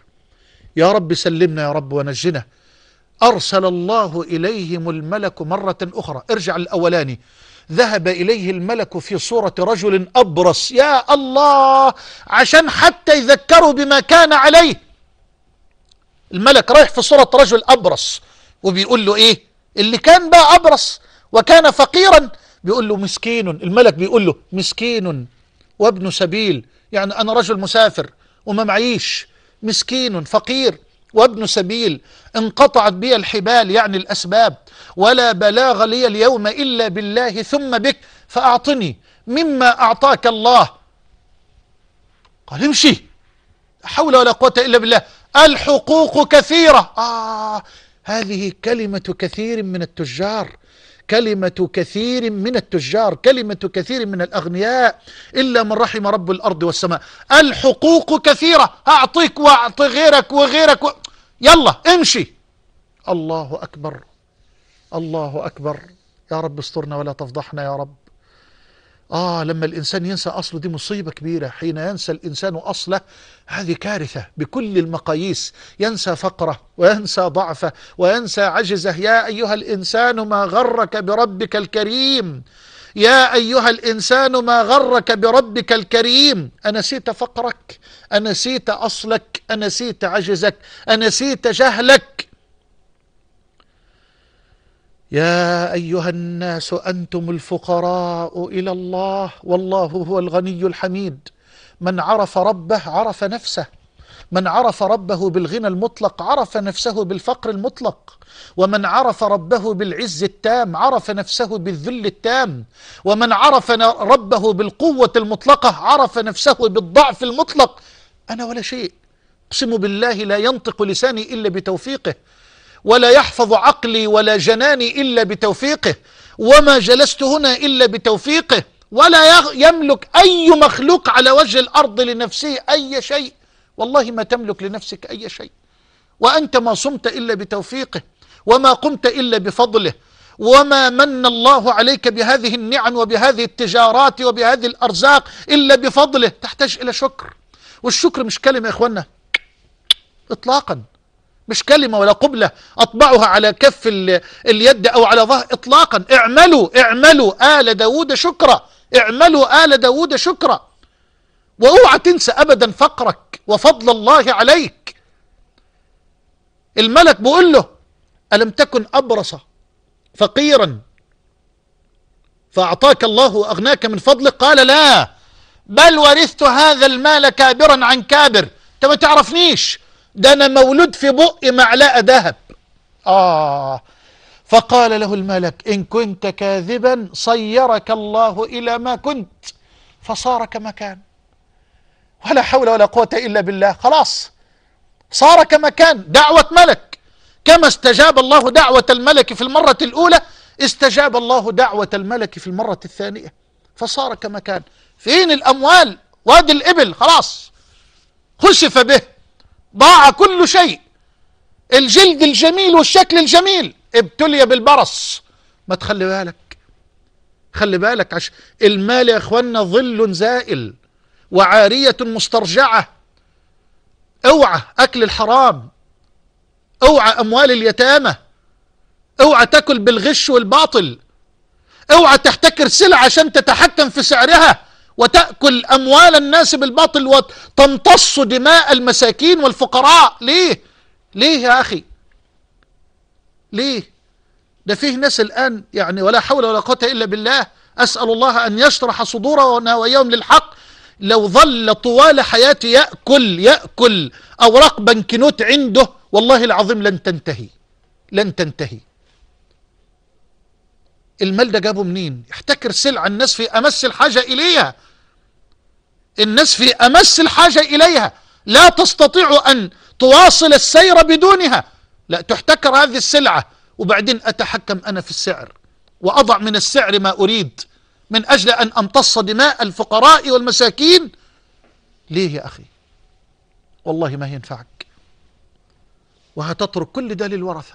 يا رب سلمنا يا رب ونجنا أرسل الله إليهم الملك مرة أخرى ارجع الأولاني ذهب إليه الملك في صورة رجل أبرص يا الله عشان حتى يذكروا بما كان عليه الملك رايح في صورة رجل أبرص وبيقول له إيه اللي كان بقى أبرص وكان فقيرا بيقول له مسكين الملك بيقول له مسكين وابن سبيل يعني أنا رجل مسافر وما معيش مسكين فقير وابن سبيل انقطعت بي الحبال يعني الأسباب ولا بلاغ لي اليوم إلا بالله ثم بك فأعطني مما أعطاك الله قال امشي حول ولا قوة إلا بالله الحقوق كثيرة آه هذه كلمة كثير من التجار كلمة كثير من التجار كلمة كثير من الأغنياء إلا من رحم رب الأرض والسماء الحقوق كثيرة أعطيك وأعطي غيرك وغيرك و... يلا امشي الله أكبر الله أكبر يا رب استرنا ولا تفضحنا يا رب آه لما الإنسان ينسى أصله دي مصيبة كبيرة حين ينسى الإنسان أصله هذه كارثة بكل المقاييس ينسى فقره وينسى ضعفه وينسى عجزه يا أيها الإنسان ما غرك بربك الكريم يا أيها الإنسان ما غرك بربك الكريم أنسيت فقرك أنسيت أصلك أنسيت عجزك أنسيت جهلك يا ايها الناس انتم الفقراء الى الله والله هو الغني الحميد من عرف ربه عرف نفسه من عرف ربه بالغنى المطلق عرف نفسه بالفقر المطلق ومن عرف ربه بالعز التام عرف نفسه بالذل التام ومن عرف ربه بالقوة المطلقة عرف نفسه بالضعف المطلق أنا ولا شيء أقسم بالله لا ينطق لساني إلا بتوفيقه ولا يحفظ عقلي ولا جناني إلا بتوفيقه وما جلست هنا إلا بتوفيقه ولا يملك أي مخلوق على وجه الأرض لنفسه أي شيء والله ما تملك لنفسك أي شيء وأنت ما صمت إلا بتوفيقه وما قمت إلا بفضله وما من الله عليك بهذه النعم وبهذه التجارات وبهذه الأرزاق إلا بفضله تحتاج إلى شكر والشكر مش كلمة يا إخوانا إطلاقا مش كلمة ولا قبلة أطبعها على كف اليد أو على ظهر إطلاقا اعملوا اعملوا آل داود شكرا اعملوا آل داود شكرا وأوعى تنسى أبدا فقرك وفضل الله عليك الملك بيقول له ألم تكن أبرص فقيرا فأعطاك الله وأغناك من فضلك قال لا بل ورثت هذا المال كابرا عن كابر انت ما تعرفنيش ده أنا مولود في بق معلقة ذهب آه فقال له الملك إن كنت كاذبا صيرك الله إلى ما كنت فصار كما كان ولا حول ولا قوة إلا بالله خلاص صار كما كان دعوة ملك كما استجاب الله دعوة الملك في المرة الأولى استجاب الله دعوة الملك في المرة الثانية فصار كما كان فين الأموال وادي الإبل خلاص خسف به ضاع كل شيء الجلد الجميل والشكل الجميل ابتلي بالبرص ما تخلي بالك خلي بالك عش المال يا اخوانا ظل زائل وعارية مسترجعة اوعى اكل الحرام اوعى اموال اليتامى اوعى تاكل بالغش والباطل اوعى تحتكر سلعة عشان تتحكم في سعرها وتأكل أموال الناس بالباطل وتمتص دماء المساكين والفقراء ليه ليه يا أخي ليه ده فيه ناس الآن يعني ولا حول ولا قوة إلا بالله أسأل الله أن يشرح صدورنا ونواياهم للحق لو ظل طوال حياتي يأكل يأكل أوراق بنكنوت عنده والله العظيم لن تنتهي لن تنتهي المال ده جابه منين احتكر سلع الناس في امس الحاجه اليها الناس في امس الحاجه اليها لا تستطيع ان تواصل السير بدونها لا تحتكر هذه السلعه وبعدين اتحكم انا في السعر واضع من السعر ما اريد من اجل ان امتص دماء الفقراء والمساكين ليه يا اخي والله ما ينفعك وهتترك كل ده للورثه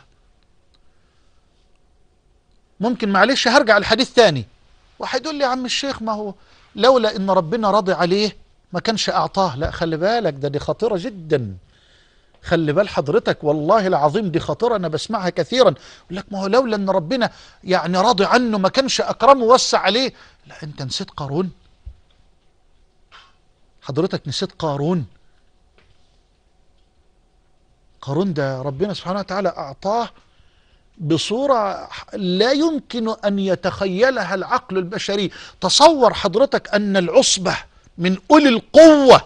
ممكن معلش هرجع الحديث ثاني واحد يقول لي يا عم الشيخ ما هو لولا ان ربنا راضي عليه ما كانش اعطاه لا خلي بالك ده دي خطيره جدا خلي بال حضرتك والله العظيم دي خطيره انا بسمعها كثيرا يقول لك ما هو لولا ان ربنا يعني راضي عنه ما كانش اكرمه ووسع عليه لا انت نسيت قارون حضرتك نسيت قارون قارون ده ربنا سبحانه وتعالى اعطاه بصورة لا يمكن أن يتخيلها العقل البشري تصور حضرتك أن العصبة من أولي القوة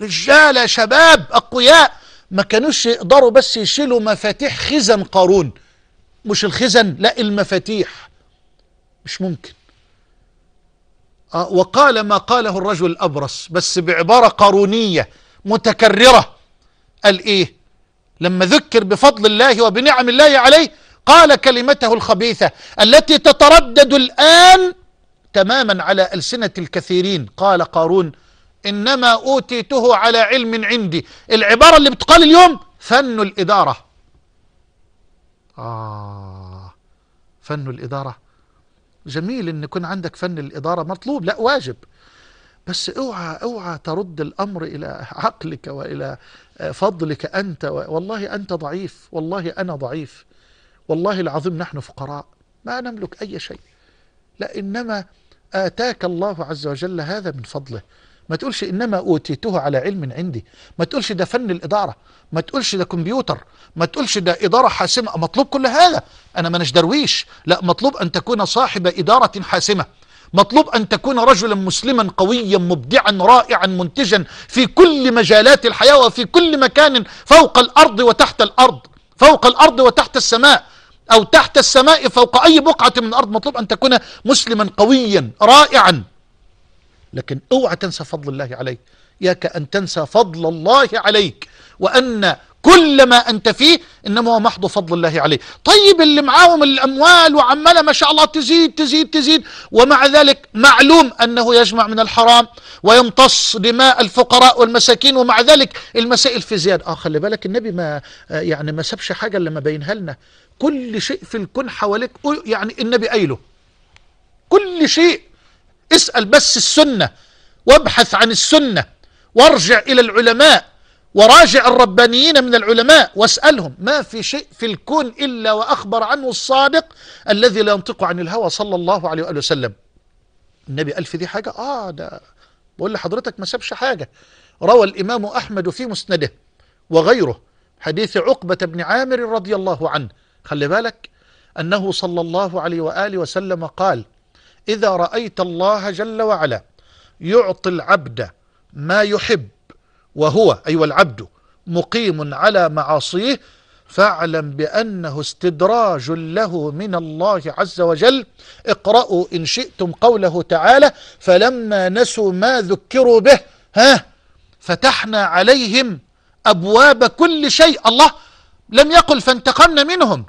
رجالة شباب أقوياء ما كانوش يقدروا بس يشيلوا مفاتيح خزن قارون مش الخزن لا المفاتيح مش ممكن آه وقال ما قاله الرجل الأبرص بس بعبارة قارونية متكررة قال إيه لما ذكر بفضل الله وبنعم الله عليه قال كلمته الخبيثة التي تتردد الآن تماما على ألسنة الكثيرين قال قارون إنما أوتيته على علم عندي العبارة اللي بتقال اليوم فن الإدارة آه فن الإدارة جميل إن يكون عندك فن الإدارة مطلوب لا واجب بس اوعى اوعى ترد الامر الى عقلك والى آه، فضلك انت والله انت ضعيف والله انا ضعيف والله العظيم نحن فقراء ما نملك أي شيء لا إنما آتاك الله عز وجل هذا من فضله ما تقولش إنما أوتيته على علم عندي ما تقولش ده فن الإدارة ما تقولش ده كمبيوتر ما تقولش ده إدارة حاسمة مطلوب كل هذا أنا منش درويش لا مطلوب أن تكون صاحب إدارة حاسمة مطلوب أن تكون رجلا مسلما قويا مبدعا رائعا منتجا في كل مجالات الحياة وفي كل مكان فوق الأرض وتحت الأرض فوق الأرض وتحت السماء أو تحت السماء فوق أي بقعة من الأرض مطلوب أن تكون مسلما قويا رائعا لكن اوعى تنسى فضل الله عليك ياك أن تنسى فضل الله عليك وأن كل ما أنت فيه إنما هو محض فضل الله عليه طيب اللي معاهم الأموال وعمالة ما شاء الله تزيد تزيد تزيد ومع ذلك معلوم أنه يجمع من الحرام ويمتص دماء الفقراء والمساكين ومع ذلك المسائل في زيادة آه خلي بالك النبي ما آه، يعني ما سابش حاجة لما ما بينها لنا كل شيء في الكون حواليك يعني النبي قايله كل شيء اسأل بس السنة وابحث عن السنة وارجع إلى العلماء وراجع الربانيين من العلماء واسألهم ما في شيء في الكون إلا وأخبر عنه الصادق الذي لا ينطق عن الهوى صلى الله عليه وآله وسلم النبي قال في دي حاجة آه ده بقول لحضرتك ما سابش حاجة روى الإمام أحمد في مسنده وغيره حديث عقبة بن عامر رضي الله عنه خلي بالك أنه صلى الله عليه وآله وسلم قال إذا رأيت الله جل وعلا يعطي العبد ما يحب وهو أيوة العبد مقيم على معاصيه فاعلم بأنه استدراج له من الله عز وجل اقرأوا إن شئتم قوله تعالى فلما نسوا ما ذكروا به ها فتحنا عليهم أبواب كل شيء الله لم يقل فانتقمنا منهم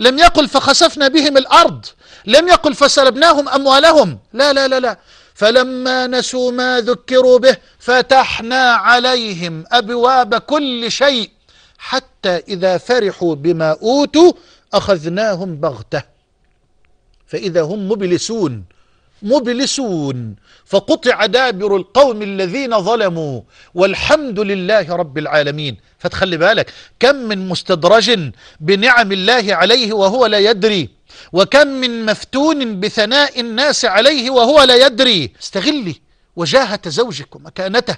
لم يقل فخسفنا بهم الأرض لم يقل فسلبناهم أموالهم لا لا لا لا فلما نسوا ما ذكروا به فتحنا عليهم أبواب كل شيء حتى إذا فرحوا بما أوتوا أخذناهم بغتة فإذا هم مبلسون مبلسون فقطع دابر القوم الذين ظلموا والحمد لله رب العالمين فتخلي بالك كم من مستدرج بنعم الله عليه وهو لا يدري وكم من مفتون بثناء الناس عليه وهو لا يدري استغلي وجاهة زوجك ومكانته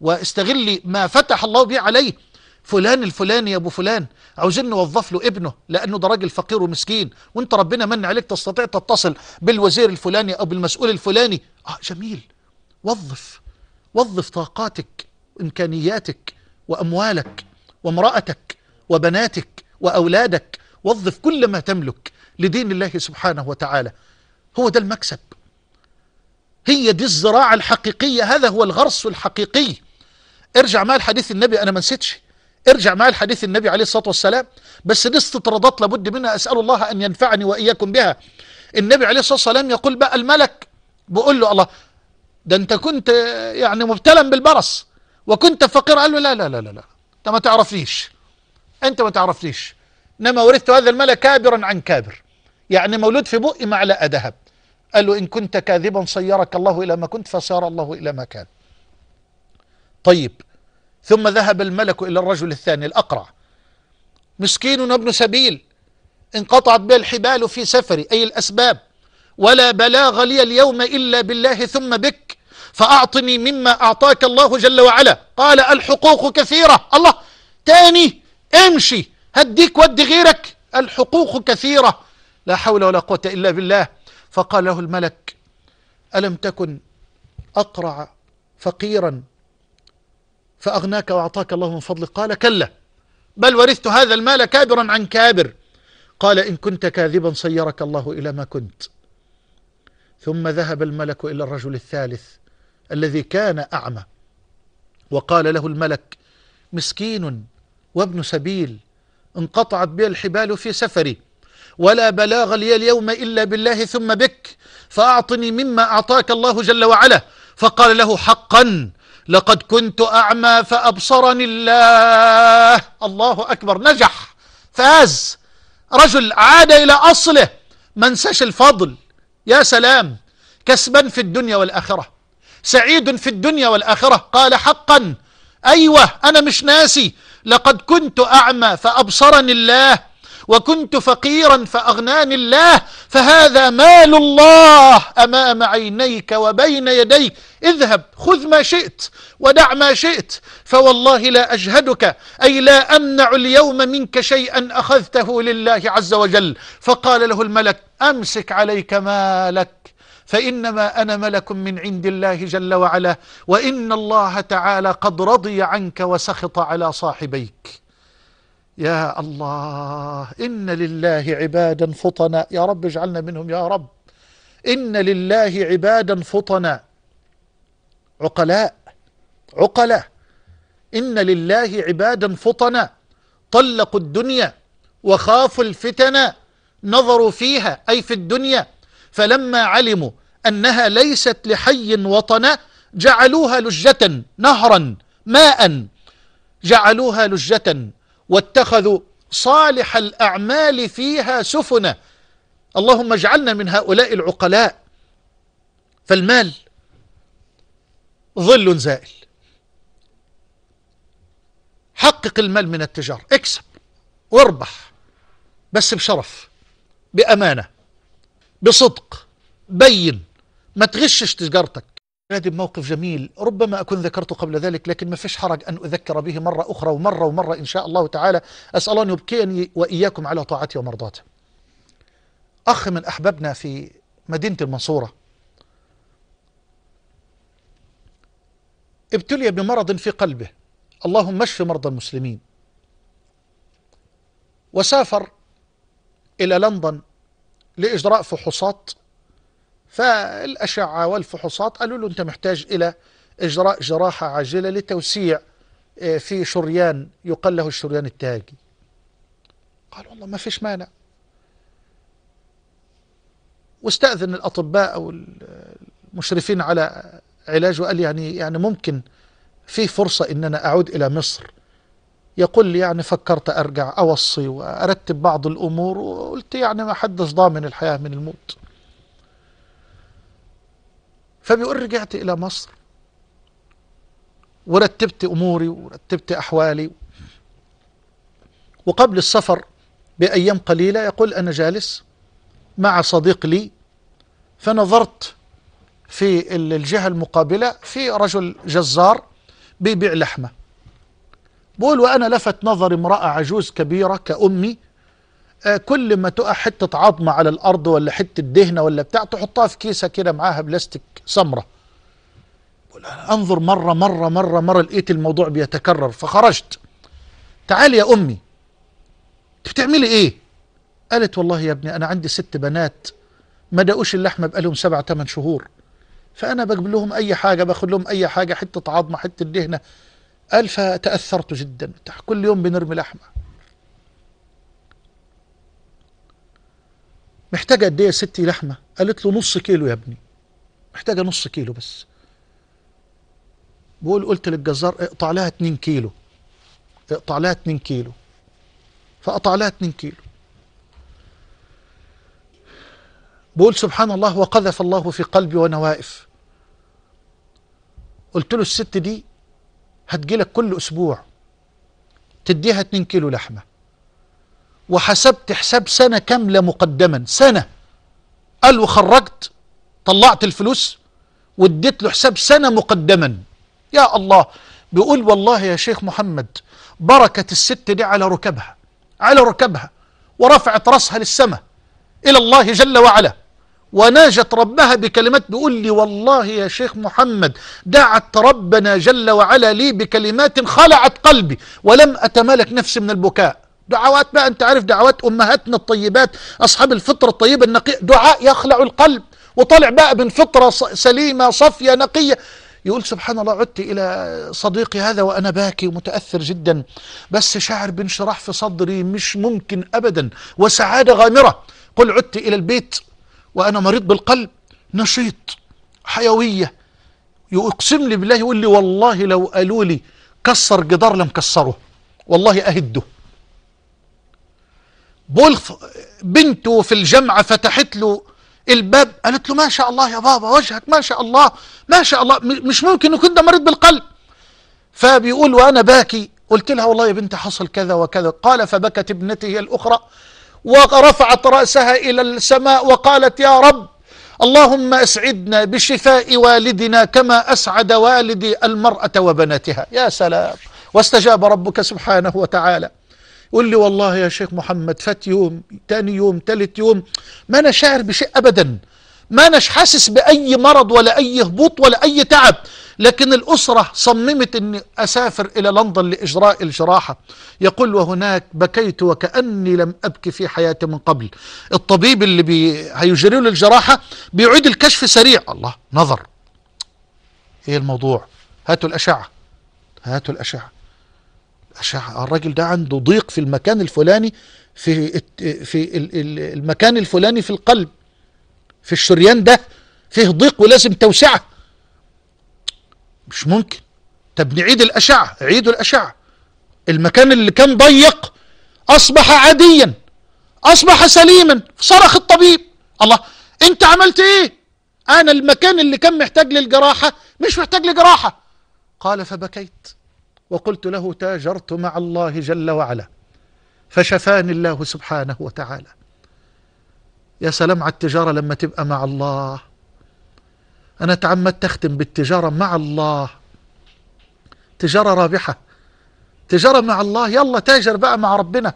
واستغلي ما فتح الله به عليه فلان الفلاني يا ابو فلان عاوزين نوظف له ابنه لانه ده راجل فقير ومسكين وانت ربنا من عليك تستطيع تتصل بالوزير الفلاني او بالمسؤول الفلاني اه جميل وظف وظف طاقاتك امكانياتك واموالك وامراتك وبناتك واولادك وظف كل ما تملك لدين الله سبحانه وتعالى هو ده المكسب هي دي الزراعه الحقيقيه هذا هو الغرس الحقيقي ارجع مع الحديث النبي انا ما نسيتش ارجع مع الحديث النبي عليه الصلاة والسلام بس دي استطرادات لابد منها أسأل الله أن ينفعني وإياكم بها النبي عليه الصلاة والسلام يقول بقى الملك بقول له الله ده أنت كنت يعني مبتلا بالبرص وكنت فقير قال له لا لا لا لا, أنت ما تعرفنيش أنت ما تعرفنيش إنما ورثت هذا الملك كابرا عن كابر يعني مولود في بقي معلاء ذهب قال له إن كنت كاذبا صيرك الله إلى ما كنت فصار الله إلى ما كان طيب ثم ذهب الملك إلى الرجل الثاني الأقرع مسكين ابن سبيل انقطعت به الحبال في سفري أي الأسباب ولا بلاغ لي اليوم إلا بالله ثم بك فأعطني مما أعطاك الله جل وعلا قال الحقوق كثيرة الله تاني امشي هديك ود غيرك الحقوق كثيرة لا حول ولا قوة إلا بالله فقال له الملك ألم تكن أقرع فقيرا فأغناك وأعطاك الله من فضلك قال كلا بل ورثت هذا المال كابرا عن كابر قال إن كنت كاذبا صيرك الله إلى ما كنت ثم ذهب الملك إلى الرجل الثالث الذي كان أعمى وقال له الملك مسكين وابن سبيل انقطعت بي الحبال في سفري ولا بلاغ لي اليوم إلا بالله ثم بك فأعطني مما أعطاك الله جل وعلا فقال له حقا لقد كنت أعمى فأبصرني الله الله أكبر نجح فاز رجل عاد إلى أصله ما الفضل يا سلام كسبا في الدنيا والآخرة سعيد في الدنيا والآخرة قال حقا أيوة أنا مش ناسي لقد كنت أعمى فأبصرني الله وكنت فقيرا فأغناني الله فهذا مال الله أمام عينيك وبين يديك اذهب خذ ما شئت ودع ما شئت فوالله لا أجهدك أي لا أمنع اليوم منك شيئا أخذته لله عز وجل فقال له الملك أمسك عليك مالك فإنما أنا ملك من عند الله جل وعلا وإن الله تعالى قد رضي عنك وسخط على صاحبيك يا الله إن لله عبادا فطنا يا رب اجعلنا منهم يا رب إن لله عبادا فطنا عقلاء عقلاء إن لله عبادا فطنا طلقوا الدنيا وخافوا الفتن نظروا فيها أي في الدنيا فلما علموا أنها ليست لحي وطنا جعلوها لجة نهرا ماء جعلوها لجة واتخذوا صالح الأعمال فيها سفنا اللهم اجعلنا من هؤلاء العقلاء فالمال ظل زائل حقق المال من التجارة اكسب واربح بس بشرف بأمانة بصدق بين ما تغشش تجارتك نادي بموقف جميل ربما أكون ذكرته قبل ذلك لكن ما فيش حرج أن أذكر به مرة أخرى ومرة ومرة إن شاء الله تعالى أسأل أن يبقيني وإياكم على طاعته ومرضاته أخ من أحبابنا في مدينة المنصورة ابتلي بمرض في قلبه اللهم اشف مرضى المسلمين وسافر إلى لندن لإجراء فحوصات فالأشعة والفحوصات قالوا له أنت محتاج إلى إجراء جراحة عاجلة لتوسيع آه، في شريان يقال له الشريان التاجي قال والله ما فيش مانع واستأذن الأطباء أو المشرفين على علاجه وقال يعني يعني ممكن في فرصة إن أنا أعود إلى مصر يقول لي يعني فكرت أرجع أوصي وأرتب بعض الأمور وقلت يعني ما حدش ضامن الحياة من الموت فبيقول رجعت إلى مصر ورتبت أموري ورتبت أحوالي وقبل السفر بأيام قليلة يقول أنا جالس مع صديق لي فنظرت في الجهة المقابلة في رجل جزار بيبيع لحمة بقول وأنا لفت نظري امرأة عجوز كبيرة كأمي آه، كل ما تقع حتة عظمة على الأرض ولا حتة دهنة ولا بتاع تحطها في كيسة كده معاها بلاستيك سمرة أنظر مرة مرة مرة مرة لقيت الموضوع بيتكرر فخرجت تعالي يا أمي بتعملي إيه قالت والله يا ابني أنا عندي ست بنات ما دقوش اللحمة بقالهم سبع تمن شهور فأنا بجيب لهم أي حاجة باخد لهم أي حاجة حتة عظمة حتة دهنة قال فتأثرت جدا كل يوم بنرمي لحمة محتاجه قد ايه يا ستي لحمه قالت له نص كيلو يا ابني محتاجه نص كيلو بس بقول قلت للجزار اقطع لها 2 كيلو اقطع لها 2 كيلو فقطع لها 2 كيلو بقول سبحان الله وقذف الله في قلبي وانا واقف قلت له الست دي هتجيلك كل اسبوع تديها 2 كيلو لحمه وحسبت حساب سنة كاملة مقدما سنة قال وخرجت طلعت الفلوس واديت له حساب سنة مقدما يا الله بيقول والله يا شيخ محمد بركة الست دي على ركبها على ركبها ورفعت رأسها للسماء إلى الله جل وعلا وناجت ربها بكلمات بيقول لي والله يا شيخ محمد دعت ربنا جل وعلا لي بكلمات خلعت قلبي ولم أتمالك نفسي من البكاء دعوات بقى انت عارف دعوات امهاتنا الطيبات اصحاب الفطره الطيبه النقيه دعاء يخلع القلب وطالع بقى فطرة سليمه صافيه نقيه يقول سبحان الله عدت إلى صديقي هذا وأنا باكي ومتأثر جدا بس شاعر بانشراح في صدري مش ممكن أبدا وسعادة غامرة قل عدت إلى البيت وأنا مريض بالقلب نشيط حيوية يقسم لي بالله يقول لي والله لو قالوا لي كسر جدار لم كسره والله أهده بول بنته في الجمعة فتحت له الباب قالت له ما شاء الله يا بابا وجهك ما شاء الله ما شاء الله مش ممكن يكون ده مريض بالقلب فبيقول وأنا باكي قلت لها والله يا بنتي حصل كذا وكذا قال فبكت ابنته الأخرى ورفعت رأسها إلى السماء وقالت يا رب اللهم اسعدنا بشفاء والدنا كما أسعد والدي المرأة وبناتها يا سلام واستجاب ربك سبحانه وتعالى يقول لي والله يا شيخ محمد فات يوم تاني يوم تالت يوم ما انا شاعر بشيء ابدا ما اناش حاسس باي مرض ولا اي هبوط ولا اي تعب لكن الاسره صممت اني اسافر الى لندن لاجراء الجراحه يقول وهناك بكيت وكاني لم ابكي في حياتي من قبل الطبيب اللي بي هيجري له الجراحه بيعيد الكشف سريع الله نظر ايه الموضوع هاتوا الاشعه هاتوا الاشعه عشان الراجل ده عنده ضيق في المكان الفلاني في في المكان الفلاني في القلب في الشريان ده فيه ضيق ولازم توسعه مش ممكن طب نعيد الأشعة عيدوا الأشعة المكان اللي كان ضيق أصبح عاديا أصبح سليما صرخ الطبيب الله أنت عملت إيه أنا المكان اللي كان محتاج للجراحة مش محتاج لجراحة قال فبكيت وقلت له تاجرت مع الله جل وعلا فشفاني الله سبحانه وتعالى يا سلام على التجارة لما تبقى مع الله أنا تعمدت أختم بالتجارة مع الله تجارة رابحة تجارة مع الله يلا تاجر بقى مع ربنا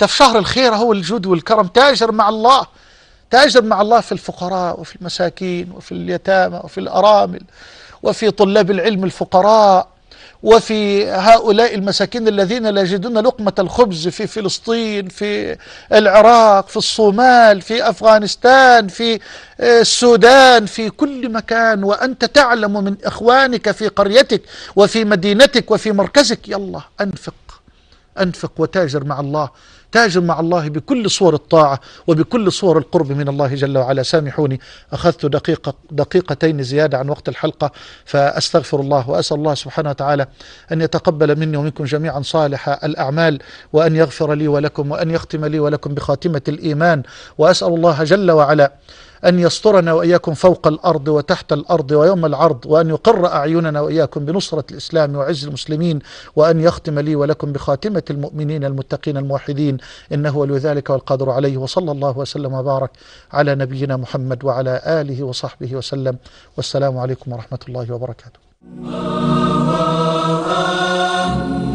ده في شهر الخير هو الجود والكرم تاجر مع الله تاجر مع الله في الفقراء وفي المساكين وفي اليتامى وفي الأرامل وفي طلاب العلم الفقراء وفي هؤلاء المساكين الذين لا يجدون لقمة الخبز في فلسطين في العراق في الصومال في أفغانستان في آه، السودان في كل مكان وأنت تعلم من إخوانك في قريتك وفي مدينتك وفي مركزك يلا أنفق أنفق وتاجر مع الله تاجر مع الله بكل صور الطاعة وبكل صور القرب من الله جل وعلا سامحوني أخذت دقيقة دقيقتين زيادة عن وقت الحلقة فأستغفر الله وأسأل الله سبحانه وتعالى أن يتقبل مني ومنكم جميعا صالح الأعمال وأن يغفر لي ولكم وأن يختم لي ولكم بخاتمة الإيمان وأسأل الله جل وعلا أن يسترنا وإياكم فوق الأرض وتحت الأرض ويوم العرض وأن يقر أعيننا وإياكم بنصرة الإسلام وعز المسلمين وأن يختم لي ولكم بخاتمة المؤمنين المتقين الموحدين إنه ولي ذلك والقادر عليه وصلى الله وسلم وبارك على نبينا محمد وعلى آله وصحبه وسلم والسلام عليكم ورحمة الله وبركاته